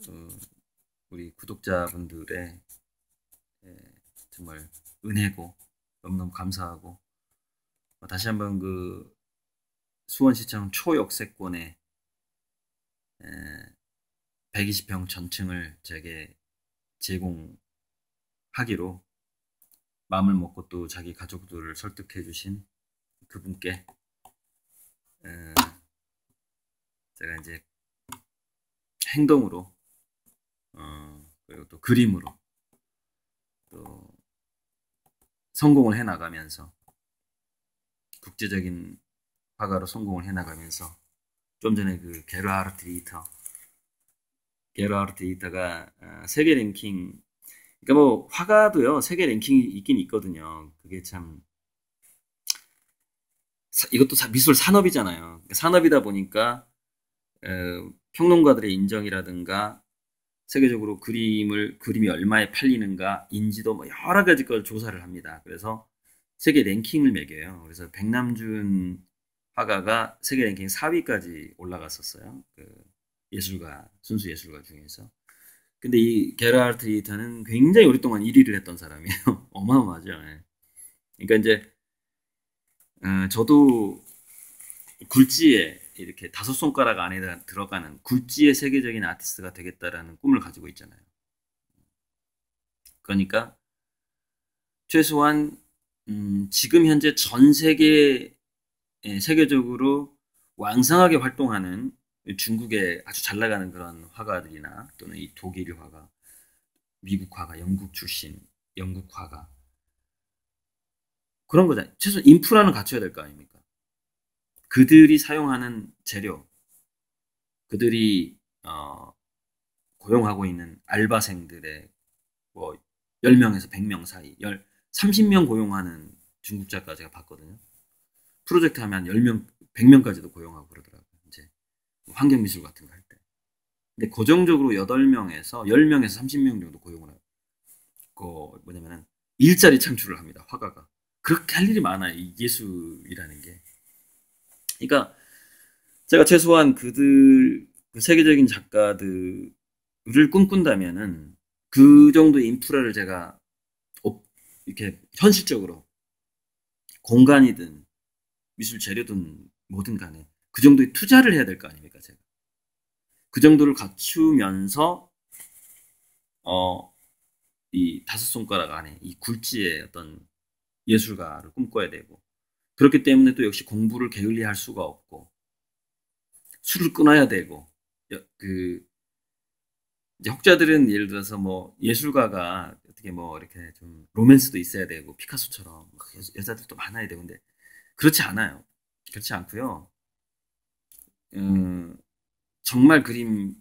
어, 우리 구독자분들의 예, 정말 은혜고 너무너무 감사하고 어, 다시 한번 그 수원시청 초역세권의 120평 예, 전층을 제게 제공하기로 마음을 먹고 또 자기 가족들을 설득해 주신 그분께 어, 제가 이제 행동으로 어, 그리고 또 그림으로 또 성공을 해 나가면서 국제적인 화가로 성공을 해 나가면서 좀 전에 그게르아르트 이터 게르아르트 이터가 어, 세계 랭킹 그러니까 뭐 화가도요 세계 랭킹이 있긴 있거든요 그게 참 이것도 미술 산업이잖아요 그러니까 산업이다 보니까 어, 평론가들의 인정이라든가 세계적으로 그림을 그림이 얼마에 팔리는가 인지도 뭐 여러 가지 걸 조사를 합니다. 그래서 세계 랭킹을 매겨요. 그래서 백남준 화가가 세계 랭킹 4위까지 올라갔었어요. 그 예술가 순수 예술가 중에서. 근데 이 게라르트 이터는 굉장히 오랫동안 1위를 했던 사람이에요. 어마어마하죠. 예. 그러니까 이제 어, 저도 굴지에 이렇게 다섯 손가락 안에 들어가는 굴지의 세계적인 아티스트가 되겠다라는 꿈을 가지고 있잖아요. 그러니까 최소한 음, 지금 현재 전 세계 예, 세계적으로 왕성하게 활동하는 중국의 아주 잘 나가는 그런 화가들이나 또는 이 독일 화가, 미국 화가, 영국 출신 영국 화가 그런 거잖아요. 최소 인프라는 갖춰야 될 거 아닙니까? 그들이 사용하는 재료, 그들이 어, 고용하고 있는 알바생들의 뭐 10명에서 100명 사이, 10, 30명 고용하는 중국 작가 제가 봤거든요. 프로젝트 하면 10명, 100명까지도 고용하고 그러더라고요. 이제 뭐 환경미술 같은 거 할 때. 근데 고정적으로 8명에서 10명에서 30명 정도 고용을 하고 그 뭐냐면은 일자리 창출을 합니다. 화가가. 그렇게 할 일이 많아요. 이 예술이라는 게. 그러니까 제가 최소한 그들 그 세계적인 작가들을 꿈꾼다면은 그 정도의 인프라를 제가 이렇게 현실적으로 공간이든 미술 재료든 뭐든 간에 그 정도의 투자를 해야 될 거 아닙니까 제가 그 정도를 갖추면서 어 이 다섯 손가락 안에 이 굴지의 어떤 예술가를 꿈꿔야 되고 그렇기 때문에 또 역시 공부를 게을리할 수가 없고 술을 끊어야 되고 그 이제 혹자들은 예를 들어서 뭐 예술가가 어떻게 뭐 이렇게 좀 로맨스도 있어야 되고 피카소처럼 여자들도 많아야 되고 근데 그렇지 않아요. 그렇지 않고요. 음, 정말 그림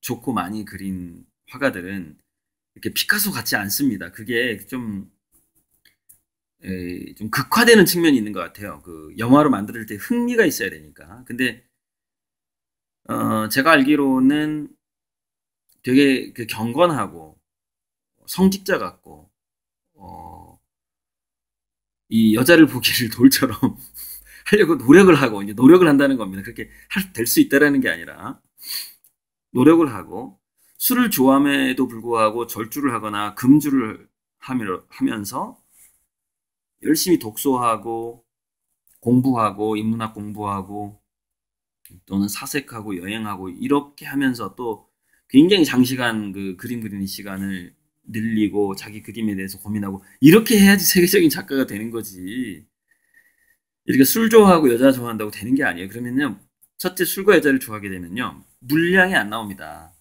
좋고 많이 그린 화가들은 이렇게 피카소 같지 않습니다. 그게 좀좀 극화되는 측면이 있는 것 같아요. 그 영화로 만들 때 흥미가 있어야 되니까. 근데 어, 제가 알기로는 되게 그 경건하고 성직자 같고 어, 이 여자를 보기를 돌처럼 하려고 노력을 하고 이제 노력을 한다는 겁니다. 그렇게 될 수 있다라는 게 아니라 노력을 하고 술을 좋아함에도 불구하고 절주를 하거나 금주를 하면서 열심히 독서하고 공부하고 인문학 공부하고 또는 사색하고 여행하고 이렇게 하면서 또 굉장히 장시간 그 그림 그리는 시간을 늘리고 자기 그림에 대해서 고민하고 이렇게 해야지 세계적인 작가가 되는 거지. 이렇게 술 좋아하고 여자 좋아한다고 되는 게 아니에요. 그러면요. 첫째 술과 여자를 좋아하게 되면요. 물량이 안 나옵니다.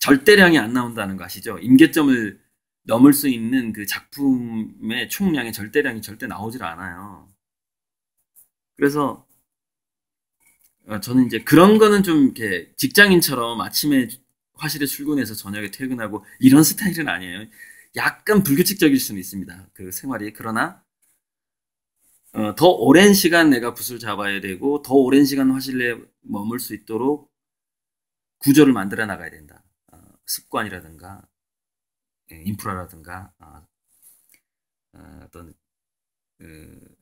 절대량이 안 나온다는 거 아시죠? 임계점을 넘을 수 있는 그 작품의 총량의 절대량이 절대 나오질 않아요. 그래서 어, 저는 이제 그런 거는 좀 이렇게 직장인처럼 아침에 화실에 출근해서 저녁에 퇴근하고 이런 스타일은 아니에요. 약간 불규칙적일 수는 있습니다. 그 생활이 그러나 어, 더 오랜 시간 내가 붓을 잡아야 되고 더 오랜 시간 화실에 머물 수 있도록 구조를 만들어 나가야 된다. 어, 습관이라든가 예, 인프라라든가 아, 아, 어떤 그,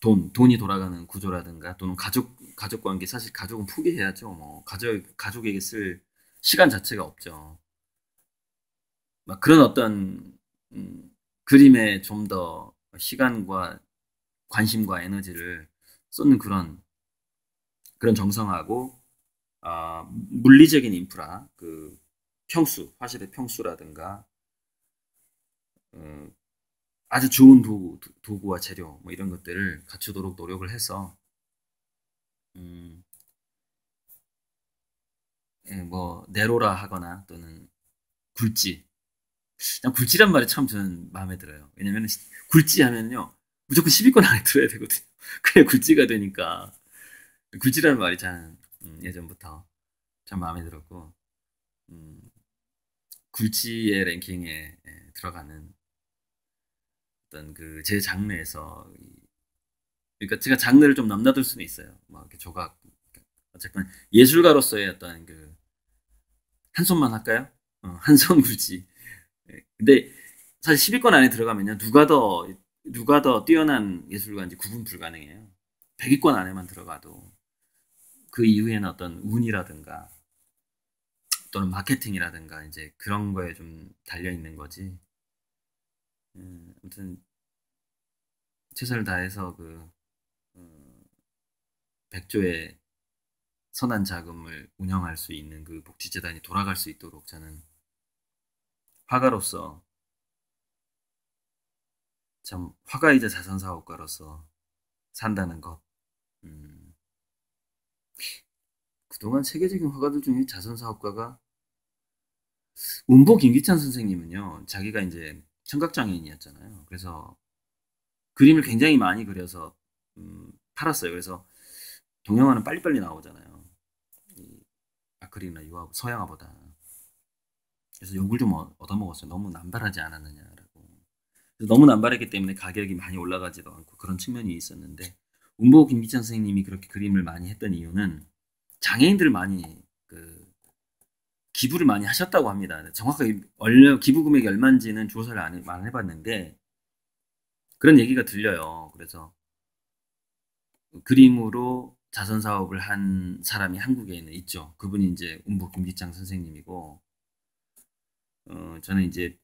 돈, 돈이 돌아가는 구조라든가 또는 가족 가족 관계 사실 가족은 포기해야죠. 뭐 가족 가족에게 쓸 시간 자체가 없죠. 막 그런 어떤 음, 그림에 좀 더 시간과 관심과 에너지를 쏟는 그런 그런 정성하고 아, 물리적인 인프라, 그 평수, 화실의 평수라든가 어, 아주 좋은 도, 도구와 재료 뭐 이런 것들을 갖추도록 노력을 해서 음, 예, 뭐 네로라 하거나 또는 굴지 난 굴지란 말이 참 저는 마음에 들어요 왜냐면 굴지 하면요 무조건 10위권 안에 들어야 되거든요 그래 굴지가 되니까 굴지라는 말이 참 음, 예전부터 참 마음에 들었고 음, 굴지의 랭킹에 예, 들어가는 어떤 그제 장르에서 그러니까 제가 장르를 좀남나들 수는 있어요. 막 이렇게 조각 그러니까 어쨌건 예술가로서의 어떤 그한 손만 할까요? 어, 한 손 굳이. 예, 근데 사실 10위권 안에 들어가면요 누가 더 누가 더 뛰어난 예술가인지 구분 불가능해요. 100위권 안에만 들어가도 그 이후에는 어떤 운이라든가 또는 마케팅이라든가 이제 그런 거에 좀 달려 있는 거지. 음, 아무튼 최선을 다해서 그 어, 백조의 선한 자금을 운영할 수 있는 그 복지재단이 돌아갈 수 있도록 저는 화가로서 참 화가이자 자선사업가로서 산다는 것. 음, 그동안 세계적인 화가들 중에 자선사업가가 운보 김기찬 선생님은요 자기가 이제 청각장애인이었잖아요. 그래서 그림을 굉장히 많이 그려서 음, 팔았어요. 그래서 동양화는 빨리빨리 나오잖아요. 아크릴이나 유화, 서양화보다. 그래서 욕을 좀 얻어먹었어요. 너무 남발하지 않았느냐라고. 그래서 너무 남발했기 때문에 가격이 많이 올라가지도 않고 그런 측면이 있었는데 운보 김기찬 선생님이 그렇게 그림을 많이 했던 이유는 장애인들을 많이 그 기부를 많이 하셨다고 합니다. 정확하게 얼마, 기부 금액이 얼마인지는 조사를 안, 해, 안 해봤는데 그런 얘기가 들려요. 그래서 그림으로 자선 사업을 한 사람이 한국에는 있죠. 그분이 이제 운보 김기창 선생님이고 어, 저는 이제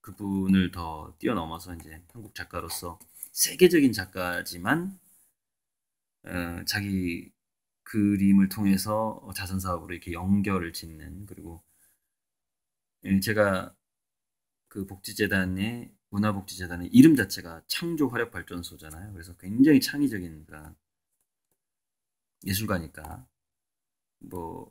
그분을 더 뛰어넘어서 이제 한국 작가로서 세계적인 작가지만 어, 자기 그림을 통해서 자선 사업으로 이렇게 연결을 짓는 그리고 예, 제가 그 복지재단의 문화복지재단의 이름 자체가 창조화력발전소잖아요. 그래서 굉장히 창의적인 그런 예술가니까 뭐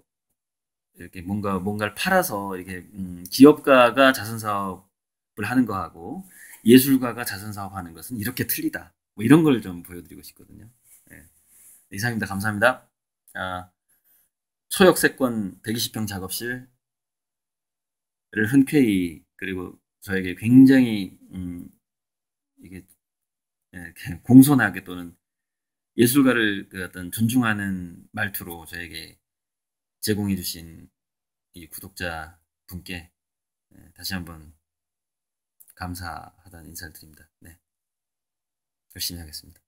이렇게 뭔가 뭔가를 팔아서 이렇게 음 기업가가 자선 사업을 하는 거하고 예술가가 자선 사업하는 것은 이렇게 틀리다. 뭐 이런 걸 좀 보여드리고 싶거든요. 네. 이상입니다. 감사합니다. 아, 소역세권 120평 작업실을 흔쾌히 그리고 저에게 굉장히 음, 이게 예, 공손하게 또는 예술가를 그 어떤 존중하는 말투로 저에게 제공해 주신 이 구독자 분께 예, 다시 한번 감사하다는 인사를 드립니다. 네. 열심히 하겠습니다.